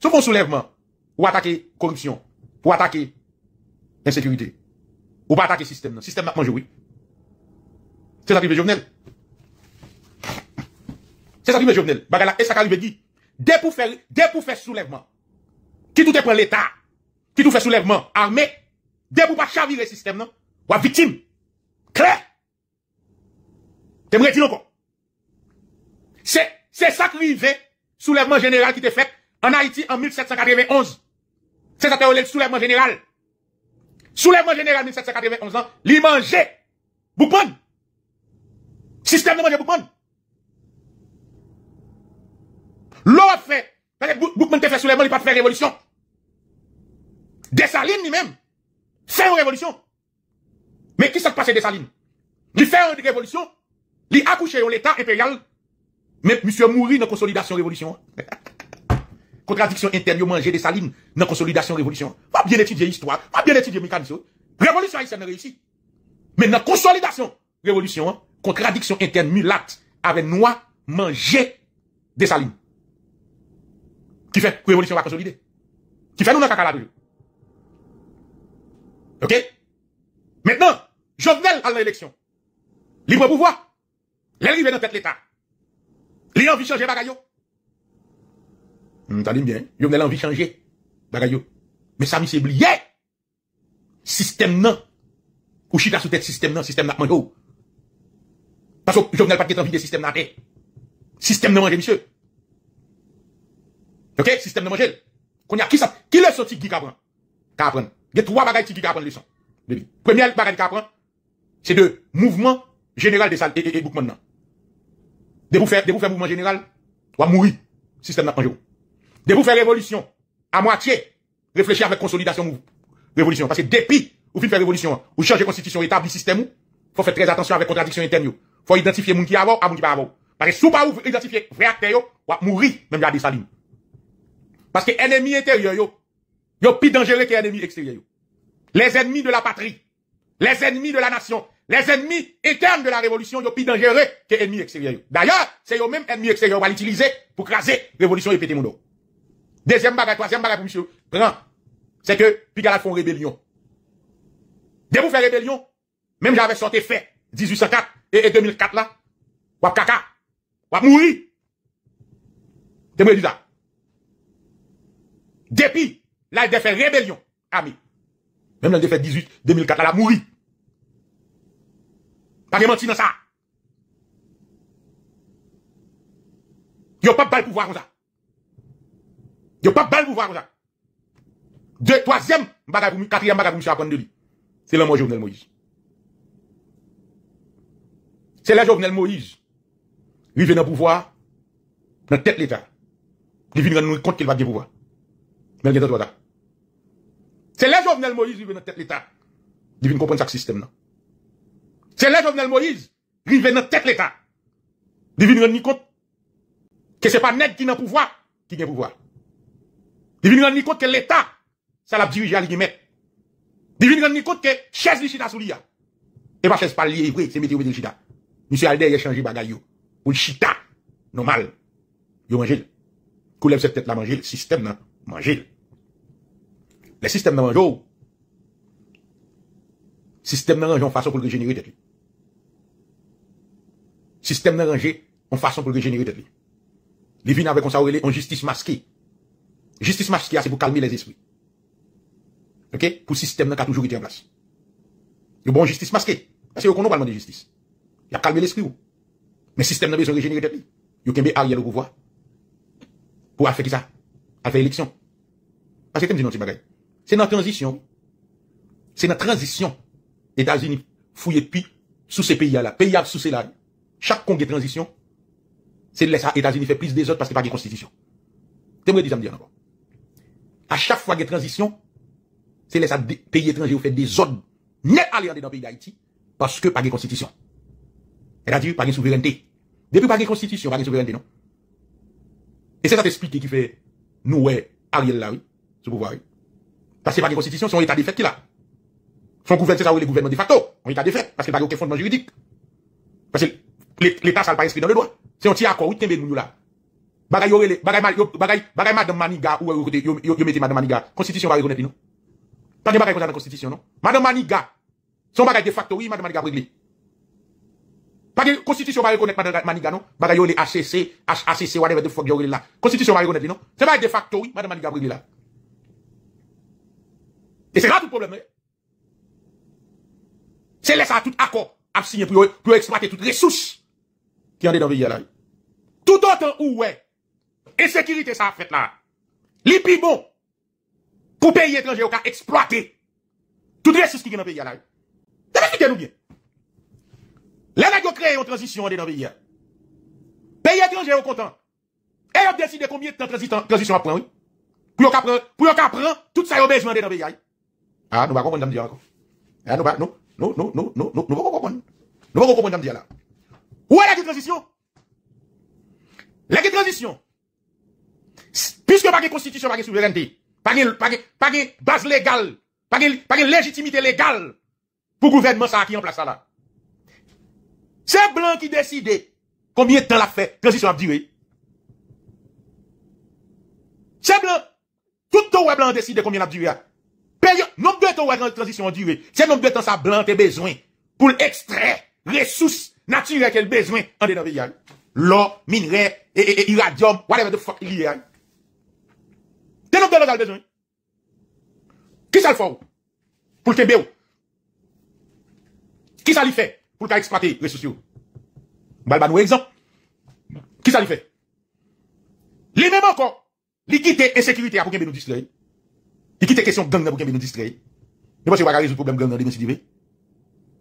Sous fond soulèvement. Ou attaquer corruption. pour attaquer l'insécurité. Ou pas attaquer système non. Système n'a pas oui. C'est ça qui de journal. C'est ça qui de journal. Bagala et ça qui dit dire dès pour faire dès pour faire soulèvement. Qui tout est pour l'état. Qui tout fait soulèvement armé. Dès pour pas chavirer système non. Ou victime. Clair. T'aimerais dire encore c'est ça qui vivait, soulèvement général qui était fait en Haïti en 1791. C'est ça qui le soulèvement général. Soulèvement général 1791 ans, manger, mangeait. Boupon. Système de manger Boupon. L'autre fait, parce que Boupon te fait soulèvement, il pas fait révolution. Dessaline lui-même fait une révolution. Mais qui s'est passé Dessaline Il fait une révolution, il accouche l'État impérial mais monsieur mourit dans consolidation révolution. Contradiction interne, manger des salines dans consolidation révolution. Pas bien étudier l'histoire, pas bien étudier mécanisme. Révolution haïtienne réussi. Mais dans consolidation révolution, contradiction interne mulatte, avec noix, manger des salines. Qui fait que révolution va consolider. Qui fait nous dans caca OK Maintenant, Jovenel à l'élection. Libre pouvoir. L'arrivée dans tête l'État a envie de changer bagayo. Vous hmm, dit bien? a envie de changer bagayo. Mais ça m'y s'est oublié. Système nan. Ou chita sous tête système nan, système de manjo. Parce que j'en ai pas ait envie de système nan, Système de manger, monsieur. Ok? Système nan, manger. Qu'on qui ça? Qui le sorti qui capran? Capran. Il y a trois bagailles qui capran le son. Premier bagaille qui c'est de mouvement général de salle et, et, de vous faire, de mouvement général, ou à mourir. Système n'a pas De vous faire révolution. À moitié. Réfléchir avec consolidation, révolution. Parce que depuis, vous faites faire révolution, ou changer constitution, établi système, faut faire très attention avec contradiction interne, Faut identifier gens qui avant, à mon qui pas avant. Parce que si vous pas identifier vrai acteur, ou à mourir, même des saline. Parce que ennemi intérieur, yo, yo plus dangereux que ennemi extérieur, Les ennemis de la patrie. Les ennemis de la nation les ennemis internes de la révolution sont plus dangereux que les ennemis extérieurs. D'ailleurs, c'est eux-mêmes ennemis extérieurs qu'on va l'utiliser pour craser la révolution et péter mon dos. Deuxième bagarre, troisième bagarre pour monsieur, c'est que Pigalat font rébellion. Dès vous rébellion, même j'avais sorti fait 1804 et, 2004 là, wap kaka, wap mourir. T'es dit ça. Depuis, là, il fait rébellion, amis. Même là, il fait 18, 2004, là, a pas de mentir dans ça. Yo pas bal pouvoir comme ça. a pas bal pouvoir comme ça. Deux, troisième quatrième bagage pour monsieur de lui. C'est l'amour Jovenel Moïse. C'est là Jovenel Moïse. Il vient dans le pouvoir, dans la tête de l'État. Il vient nous compte qu'il va le pouvoir. Mais il y a C'est là Jovenel Moïse, il vient dans la tête de l'État. Il vient comprendre ce système. Non? C'est là Jovenel Moïse, rivé dans tête l'État. Divine rendre compte que c'est pas nèg qui n'a pouvoir, qui le pouvoir. Divine rendre compte que l'État, ça l'a dirigé à l'Iguimet. Divine rendre compte que chaise l'Ichita sous l'IA. Et pas chaise pas lié, oui, c'est météo de l'Ichita. Monsieur Alder, il a changé bagaille. Ou Chita, normal. Yo mangé. Koulève cette tête là manger, le système là, manger. Le oh. système là Le Système là mangé en façon pour le régénérer système n'a rangé en façon pour le générer tête. Les vins avec on ça en justice masquée. Justice masquée, ah, c'est pour calmer les esprits. OK? Pour le système qui a toujours été en place. Le bon justice masquée. Parce qu'on n'a pas de justice. Il a calmé l'esprit. Mais le système n'a besoin de régénérer tête. Il y a arrière au pouvoir. Pour faire ça? Faire élection. Parce que comme dit C'est dans la transition. C'est dans la transition. États-Unis fouillent puis sous ces pays-là. Pays sous ces là. Chaque congé transition, c'est laisser les États-Unis faire plus des autres parce qu'il n'y a pas de constitution. C'est moi déjà me dire encore. À chaque fois qu'il y a transition, c'est laisser les pays étrangers faire des autres net aller dans le pays d'Haïti parce que pas de constitution. C'est-à-dire pas de souveraineté. Depuis pas de constitution, pas de souveraineté, non? Et c'est ça t'expliquer qui fait, nous, Ariel là, ce pouvoir, oui. Parce que pas de constitution, c'est un état de fait qu'il a. Son gouvernement, c'est ça, a le gouvernements de facto. Un état de fait, parce qu'il n'y a pas aucun fondement juridique. Parce que l'État sal pas inspire dans le droit. C'est un petit accord, oui, t'es bagaille là. Bagay yore, bagay, bagay, bagay, madame Maniga, ou euh, côté, yo, mettez madame Maniga. Constitution va reconnaître, non? Pas de bagay comme ça dans la constitution, non? Madame Maniga. Son bagay de facto, oui, madame Maniga réglé. Pas de constitution va reconnaître madame Maniga, non? Bagay yore, HCC, HACC, whatever the fuck yore là. Constitution va reconnaître, non? C'est bagay de facto, oui, madame Maniga réglé là. Et c'est là tout le problème, hein. C'est là à tout accord, à signer pour, pour exploiter toutes ressources qui est dans le pays Tout autant où est Insécurité ça fait là. Les la, li pi bon, pour ont exploité. tout le reste qui est dans Le pays. là. kreye yon transisyon de les vi qui ont etranje ou kontan, yon deside konbye pays étrangers de temps transition yalay. prendre Pour Pour qu'ils nous tout ça au besoin dans le pays. Ah, nous pas Ah, nous ne pas où est la transition La transition. Puisque pas de constitution, pas de souveraineté, pas de, pas base légale, pas de, pas de légitimité légale pour le gouvernement ça qui en place ça là. C'est Blanc qui décide combien de temps la transition a duré. C'est Blanc. Tout le temps Blanc décide combien la duré. nombre de temps la transition a duré. C'est nombre de temps ça Blanc a besoin pour extraire ressources naturel qu'elle besoin en dedans pays. L'eau, minerai, et, whatever the fuck il y a. T'es nos dollars besoin. Qui ça le fait Pour le Québec. Qui ça lui fait pour exploiter les ressources Balba nous exemple. Qui ça lui fait Les mêmes encore. Ils quittent insécurité pour qu'ils nous distraire. il quitte question gang pour qu'ils nous distraire. Mais pas que va résoudre le problème gang dans les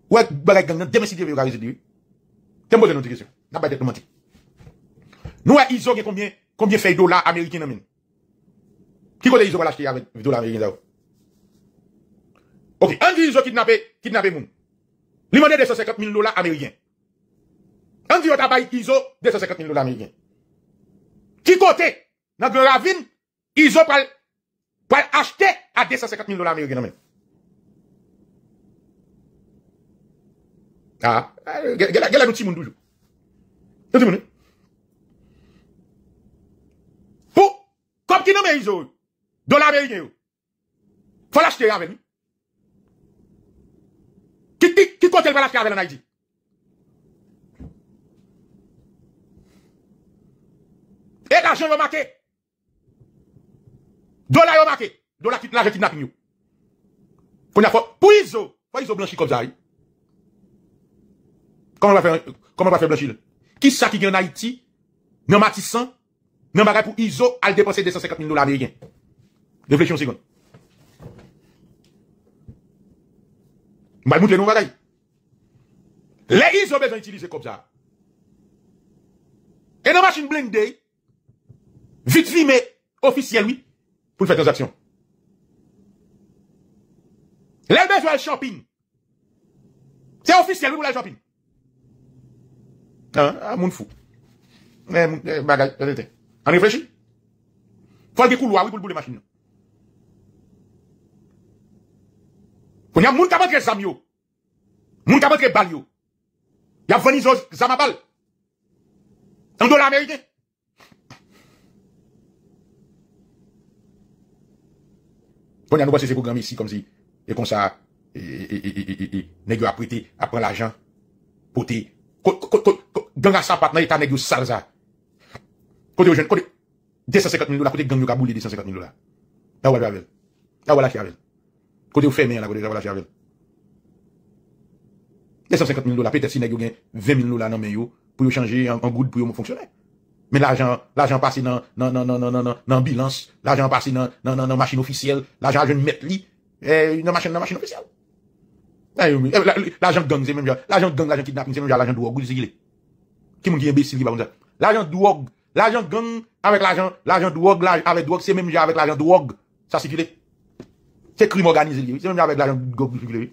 ou Ouais, bagay gang dans les mêmes résoudre. T'es de notre question. N'a pas été mentir. Nous, ils ISO, combien, combien fait dollars américains dans mine? Qui connaît ISO ont l'acheter avec dollars américains là Ok, ils ISO kidnappé, kidnappé moun. Lui donné 250 000 dollars américains. Andy ont tabaye ISO 250 000 dollars américains. Qui côté, dans le ravine, ISO pas acheter à 250 000 dollars américains dans mine? Ha, gè la nou timoun doujou. Nou timoun nou. Eh? Pou, kop ki nou me izou. Dola me yi genyo. Fwa lache kè yave nou. Ki kontel fwa lache kè yave nanay di. E dajoun yo make. Dola yo make. Dola ki nou laje ki napi nou. Kon ya fwa. Pou izou. Fwa izou blanchi kobzari. Pou izou. Comment on va faire blanchir Qui ça qui vient en Haïti, dans Matissan, dans bagay pour ISO, à dépenser 250 000 dollars américains Réfléchis une seconde. Mais vais montrer nous bagay. Les ISO besoin utiliser comme ça. Et dans machine blindée, vite vite, mais officiel, oui, pour faire transaction. Les besoin de shopping. C'est officiel, oui, pour la shopping. Ha, moun fou. Moun bagay, an reflechi? Fwa de kou lwa, wipou lbou de machin nou. Kon ya moun kapatre zam yo. Moun kapatre bal yo. Ya veni zon zam a bal. An do la amerite? Kon ya nou basi se kou gami si komzi e konsa e negyo apwite apwen l ajan pote, kote, kote, kote, gang à sapat dans pas nèg sale ça. Côté jeune côté 250 000 dollars côté gang yo 250 000 dollars. Là voilà avec. Là Quand qui avec. Côté fermé là côté voilà la avec. 250 000 dollars peut-être si n'est-ce 20 000 dollars dans mais yo pour changer en, en pour yo fonctionner. Mais l'argent, l'argent passé dans, dans, dans, dans, dans, dans, bilance. l'argent passé dans, dans, dans, machine officielle, l'argent jeune mette lit eh, dans machine, dans machine officielle. Eh eh, l'argent gang, c'est même, l'argent gang, l'argent kidnapping, c'est même, l'argent drogue, c'est qu'il qui m'a dit imbécile qui va ça? L'argent drogue, l'argent gang avec l'argent, l'argent drogue, avec drogue, c'est même j'ai avec l'argent drogue. Ça circule. C'est crime organisé, c'est même avec l'argent drogue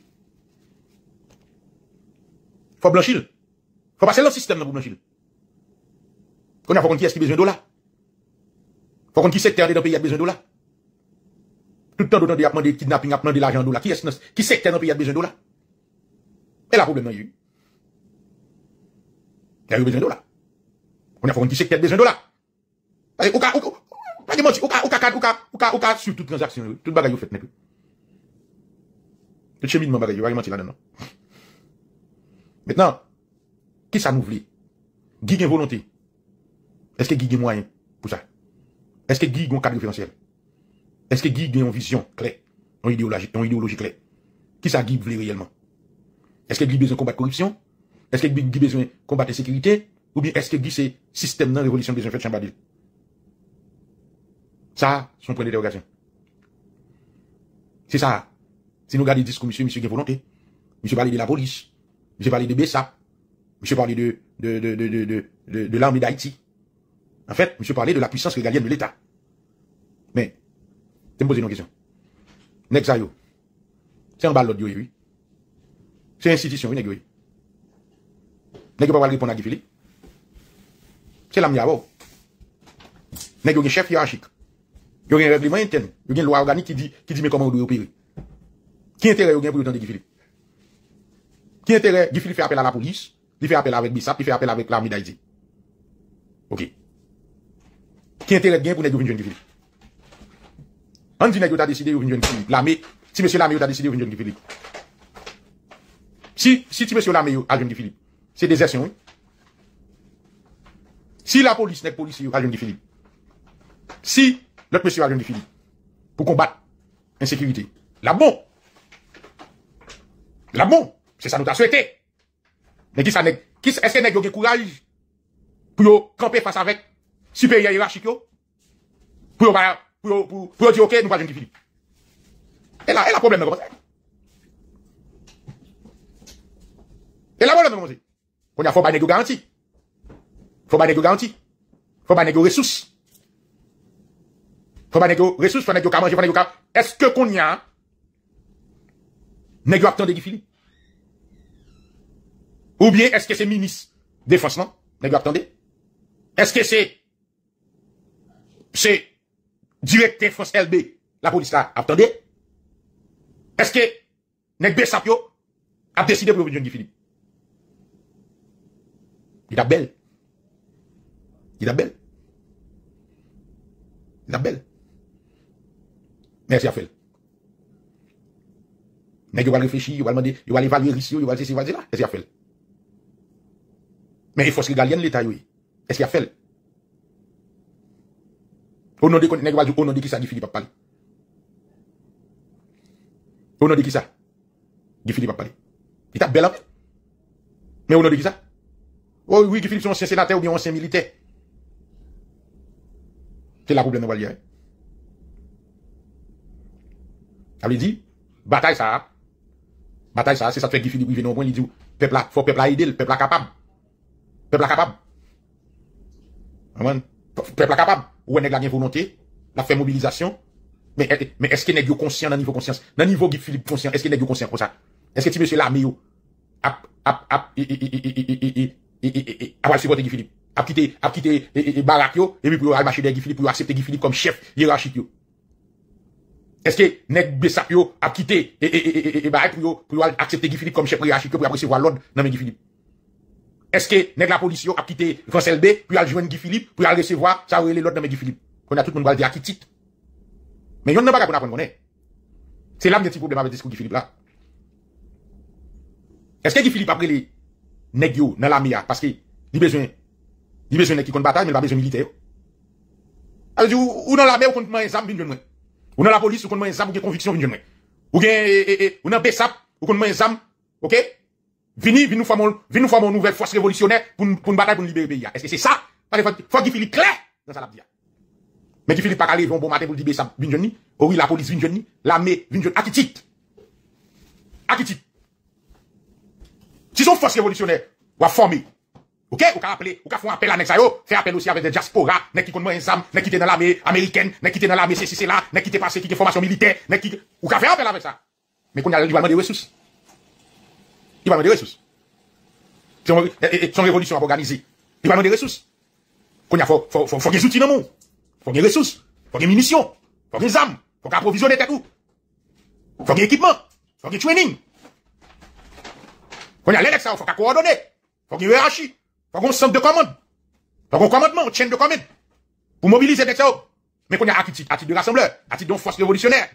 Faut blanchir. Faut passer le système pour blanchir. Qu'on a faut qu'on qui est-ce qui a besoin de là Faut qu'on qui secteur dans le pays a besoin de là Tout le temps, d'autant de kidnapping, a demander l'argent de là Qui est-ce qui secteur dans le pays a besoin de dollars? Et la problème, il y a eu besoin de dollars. On a fait un petit secteur qui a besoin de là. Ou ka, ou pas de menti, ou ka, ou ka, ou ka, ou sur toute transaction, toute bagaille vous faites, n'est plus. Le chemin de mon il va y mentir là-dedans. Maintenant, qui ça nous voulait? Qui a volonté? Est-ce que Guy a moyen pour ça? Est-ce que Guy a un cadre financier? Est-ce que Guy a une vision claire? Une idéologie, une idéologie claire? Qui ça Guy voulait réellement? Est-ce que Guy besoin de combattre la corruption? Est-ce que a besoin de combattre la sécurité ou bien est-ce que Guy c'est système la révolution besoin faire chambadil Ça, c'est un point dérogation. C'est ça. Si nous regardons le discours, monsieur, monsieur qui volonté. Monsieur parle de la police. Monsieur parlé de Bessa, Monsieur parle de, de, de, de, de, l'armée d'Haïti. En fait, monsieur parlait de la puissance régalienne de l'État. Mais, tu me poses une question. Next, c'est un ballot, oui. C'est une institution, oui, Nèg problème pa répondre à Guy Philippe C'est lam ya wou. Nèg yo gen chef hiérarchique. Yo gen règlement interne. Yo gen loi organique qui dit, qui dit mais comment on doit opérer. Qui intérêt yo gen pour le temps de Philippe Qui intérêt Philippe fait appel à la police, il fait appel avec Bissap. il fait appel avec l'armée d'Haïti. Ok. Qui intérêt gen pour nèg yo venir Philippe On dit que yo ta décidé yo venir Philippe, L'armée, si monsieur l'armée a décidé de venir Philippe. Si si monsieur l'armée yo a venir Philippe. C'est désertion, oui. Si la police n'est pas police, il y a de Philippe. Si l'autre monsieur a de Philippe pour combattre l'insécurité, la bon. La bon, c'est ça que nous t'a souhaité. Mais qui ça n'est, qui est-ce que n'est courage pour camper face avec supérieur hiérarchique pour pour pour dire OK, nous pas de Philippe. Et là, et là problème comme ça. Et là problème comme ça. Qu'on a faut pas négocier garantie. Faut pas négocier garantie. Faut pas négocier ressources. Faut pas négocier ressources, faut négocier manger, faut pas. Est-ce que qu'on y a, négo attendre qui filles Ou bien est-ce que c'est ministre défense, non? Négo attendez. Est-ce que c'est, c'est directeur France LB, la police là, attendez? Est-ce que, nest Sapio, a décidé pour le Philippe? Il a belle. Il a belle. Il a belle. Merci à Fel. Mais il va réfléchir, il va demander, il va évaluer ici, il va ceci, va dire là. Est-ce qu'il fait? Mais il faut se régaler l'État, oui. Est-ce qu'il a fait? Au nom de au nom de qui ça, Guy Philippe a parlé. Au nom qui ça? Philippe a Il t'a belle hein? Mais on nom dit qui ça? Oh, oui, guy Philippe, c'est ancien sénateur ou bien ancien militaire. C'est la problème, de va Ça Elle dit, bataille ça. Bataille ça, c'est ça que fait Guy Philippe, il vient au point, il dit, peuple faut peuple là le peuple est capable. Peuple est capable. Amen. Peuple est capable. Ou est-ce la volonté, la fait mobilisation. Mais, eh, mais est-ce qu'il est conscient dans niveau conscience? Dans niveau Guy Philippe conscient, est-ce que nèg conscient pour ça? Est-ce que tu monsieur l'armée a, après supporter Guy Philippe. A quitté, a quitté et puis pour aller marcher Guy Philippe, pour accepter Guy Philippe comme chef hiérarchique Est-ce que Nek Bessapio a quitté et Barak pour pour accepter Guy Philippe comme chef hiérarchique pour après recevoir l'ordre dans Guy Philippe? Est-ce que Nek la police a quitté Vincel B, puis aller joindre Guy Philippe, pour aller recevoir ça relé l'ordre dans Guy Philippe? On a tout le monde va dire à qui titre. Mais yon n'a pas qu'on apprendre C'est là le petit problème avec ce Guy Philippe là. Est-ce que Guy Philippe après les nèg yo dans l'armée parce que il besoin il besoin qui compte bataille mais il pas besoin militaire. Alors dit ou dans l'armée ou compte moi zam vinn moi. Ou dans la police ou compte moi zam ou conviction vinn moi. Ou gen eh, eh, eh, ou nan besap, ou compte moi zam, OK Vini, vini nous formons vini nous formons une nouvelle force révolutionnaire pour pour une bataille pour libérer le pays. Est-ce que c'est ça Parce qu'il faut qu'il Philippe clair dans l'a vie. Mais qui Philippe pas calé, bon matin pour libérer ça, vini oh oui, la police vini l'armée vini jeune. À si son force révolutionnaire, ou à former, ok, ou qu'à appeler, ou qu'on faire appel à Nexa, faire appel aussi avec des diaspora, n'est qui connaît moins âme, n'est qui dans l'armée américaine, n'est qui dans l'armée ceci, là, qui t'est passé, qui est formation militaire, n'est qui, ou qu'à faire appel avec ça. Mais qu'on a, il va des ressources. Il va demander des ressources. Son, son révolution à organiser. Il va demander des ressources. Qu'on a, faut, faut, faut, faut des outils dans le monde. Faut des ressources. Faut des munitions. Faut des armes. Faut qu'approvisionner tout. Faut des équipements. Faut des training. Quand il y a l'élection, faut qu'à coordonner. Faut qu'il y ait hiérarchie. Faut qu'on centre de commande. Faut qu'on commandement, chaîne de commande. Pour mobiliser les Mais qu'on y a attitude, attitude de rassembleur, attitude de force révolutionnaire.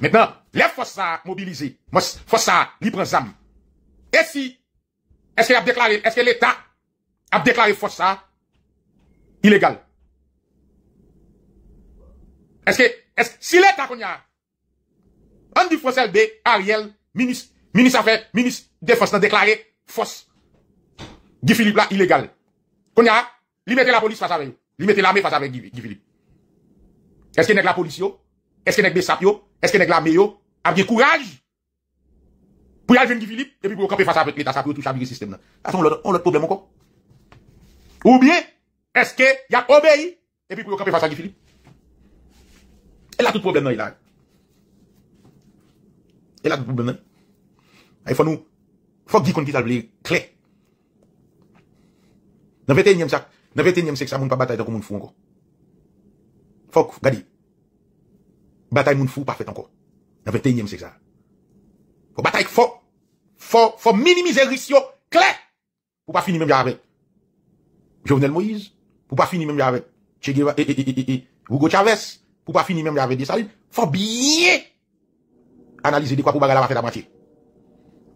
Maintenant, les forces à mobiliser, forces à libre âme. Et si, est-ce qu'il a déclaré, est-ce que l'État a déclaré force à illégal? Est-ce que, est-ce, si l'État qu'on y a, on du français LB, Ariel, ministre, Ministre affaires, ministre défense n'a déclaré fausse. Guy Philippe là, illégal. Qu'on y a, il mettait la police face avec Il mettait l'armée face avec Guy, Philippe. Est-ce qu'il n'est la police Est-ce qu'il n'est des sapio Est-ce qu'il n'est que l'armée Avez courage pour y aller Guy Philippe et puis pour camper face avec l'État ça toucher toucher le système là. a a le problème encore. Ou bien, est-ce qu'il y a obéi et puis pour camper face à Guy Philippe Elle a tout problème là, il Elle a tout problème là. Il faut nous, faut qu'il qu'on quitte le clé. Dans le 21e siècle, dans le 21e siècle, ça ne pas bataille dans le monde fou encore. Faut que, Bataille monde fou pas fait encore. Dans le 21e siècle, ça. Faut bataille fort. Faut, faut minimiser risques, « clé. Pour pas finir même avec. Jovenel Moïse. Pour pas finir même avec. Che Guevara, eh, eh, eh, Hugo Chavez. Pour pas finir même avec des salines. Faut bien analyser de quoi pour bagarre la faire la moitié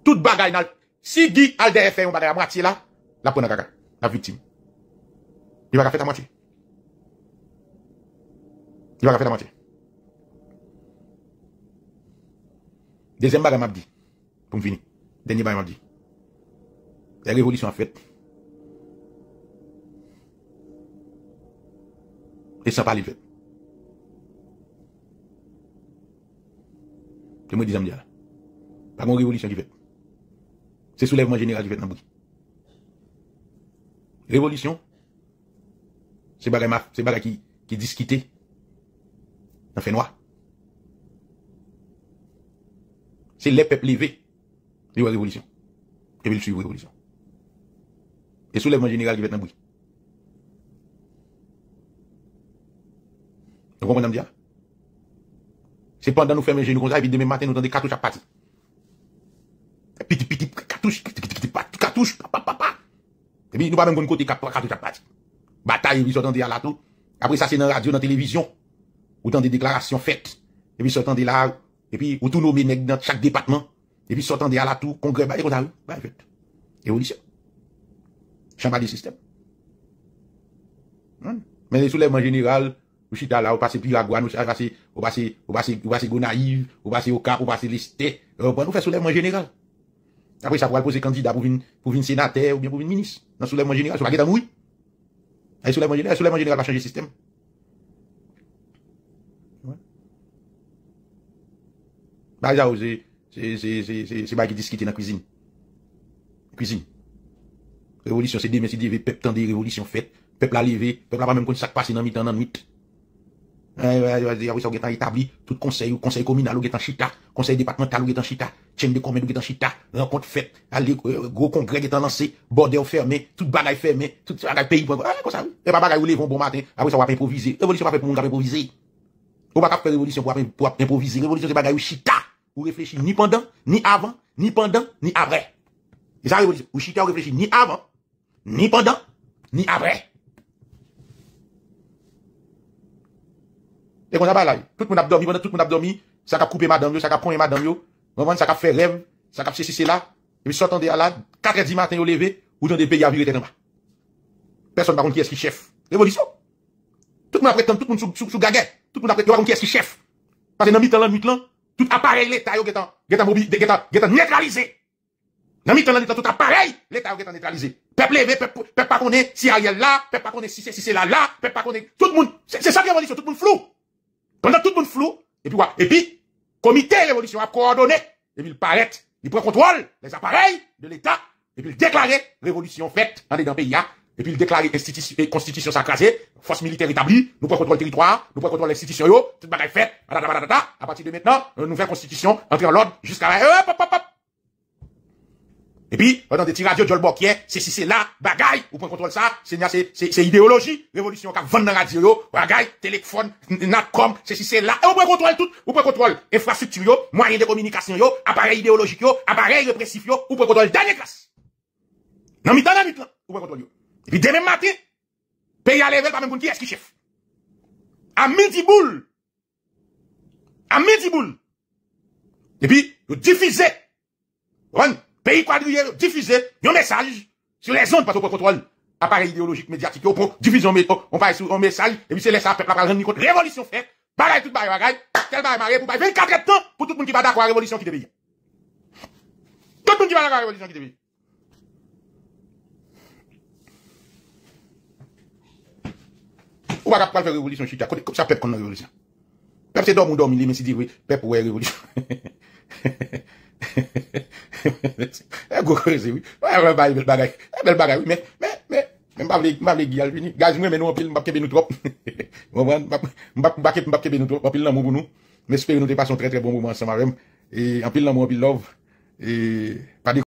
tout bagaille si Guy a fait une bagaille à moitié là, la prenne gaga, la victime. Il va faire à moitié. Il va faire à moitié. Deuxième bagay m'a dit, pour me finir, dernier bague m'a dit, la révolution a fait, et ça pas parle fait. Je me dis, je pas une révolution qui fait. C'est soulèvement général du Vietnam Révolution, c'est bagay maf, c'est bagay qui, qui discutait. Dans fait noir. C'est les peuples levés. Il y a révolution. Et puis ils suivent révolution. Et soulèvement général du Vietnam dans Vous comprenez ce que C'est pendant nous fermons les genoux ça, et demain matin, nous entend des cartouches à partie petit piti petit petit, papa, papa. Et puis, nous pas même côté petit, à Bataille, ils à la tout. Après ça, c'est dans la radio, dans la télévision. des déclarations faites. Et puis, sortant de là, et puis, tout nommé nèg dans chaque département. Et puis, sortant de la tout, congrès, bah, bah Évolution. système. Hein? Mais les soulèvements général, ou chita là, ou passe ou passe, ou passe, ou passe, Gonaïve, ou passe au Cap, ou euh, soulèvement général. Apre sa pou al pose kandida pou vin senater ou bin pou vin minis. Nan sou levman general, sou la getan moui. Ay eh, sou levman general, sou levman general pa chanje sistem. Ba y zau, se bay ki diski te nan kouzine. Kouzine. Revolisyon se devye, pep tan de revolisyon fet. Pep la leve, pep la pa menm konti sak pase nan mitan nan mitan. en eh, eh, eh, établi, tout conseil, conseil communal ou en chita, conseil départemental ou en chita, chaîne de commune ou en chita, rencontre faite, euh, gros congrès est lancé, bordel fermé, tout bagaille fermé, tout bagaille pays, comme ça, et pas bagaille ou les bon matin, après ça va improviser, révolution pas pour va improviser. On va pas faire révolution pour improviser, révolution c'est bagaille ou chita, ou réfléchir ni pendant, ni avant, ni pendant, ni après. Et ça révolution, ou chita ou réfléchir ni avant, ni pendant, ni après. Et qu'on a pas là. Tout le monde a dormi, pendant tout le monde a dormi, ça a coupé madame yo, ça a pris madame yo. Maman, ça a fait rêve, ça a fait ceci, là. Et puis, sortant à la 4 h du matin, au levé, ou dans des pays à virer tellement. Personne ne qui est qui chef. Révolution. Tout le monde a prétendu, tout le monde sous gaguet. Tout le monde a prétendu, qui est qui chef. Parce que dans le temps mi tout appareil l'État, yo, getan, getan, getan, getan, neutralisé. Dans le temps tout appareil, l'État, getan, neutralisé. Peuple levé, peuple pas connaît si Ariel là, peuple pas connaît si c'est, si c'est là, là, peuple pas connaît. Tout le monde, c'est ça qui est révolution, tout le monde flou a tout le monde flou, et puis Et puis, comité révolution a coordonné, et puis il paraît, il prend contrôle les appareils de l'État, et puis il déclare révolution faite dans les pays, hein. et puis il déclare constitution sacrée, force militaire établie, nous prenons contrôle territoire, nous prenons contrôle l'institution, tout le est fait, à partir de maintenant, une euh, nouvelle constitution, entre en l'ordre, jusqu'à, hop, hop, hop, et puis, pendant des radio, Joel Bokier, c'est si c'est là, bagaille, ou pouvez contrôle ça, c'est, c'est, c'est idéologie, révolution qui vendre dans la radio, bagaille, téléphone, natcom, c'est si c'est là, et on prend contrôler tout, On prend contrôler infrastructure, moyens de communication, yo, appareil idéologique, yo, appareil répressif, yo, ou prend contrôle dernière classe. Non, mais dans la nuit, temps ou prend contrôle Et puis, demain matin, pays à l'éveil, pas même qui est-ce qui chef. À midi boule. À midi boule. Et puis, vous diffusez pays quadrillé diffusé un message sur les zones parce qu'on contrôle appareil idéologique médiatique au pont division on parle sur un message et puis c'est laissé peuple la révolution faite bagaille tout bagaille bagaille tel bagaille pour 24 heures temps pour tout le monde qui va d'accord révolution qui te pays tout le monde qui va d'accord révolution qui te pays Ou pas faire révolution d'accord, comme ça peuple qu'on a révolution. Peuple c'est dormir dormir, mais si dit oui, peuple ouais révolution. (laughs) A go kore se witt A bel bagay A bel bagay witt Mbavle gyal vini Mbapke benou trop (laughs) Mbapke benou trop Mespere nou bon de pason tre tre bon Mbapke benou trop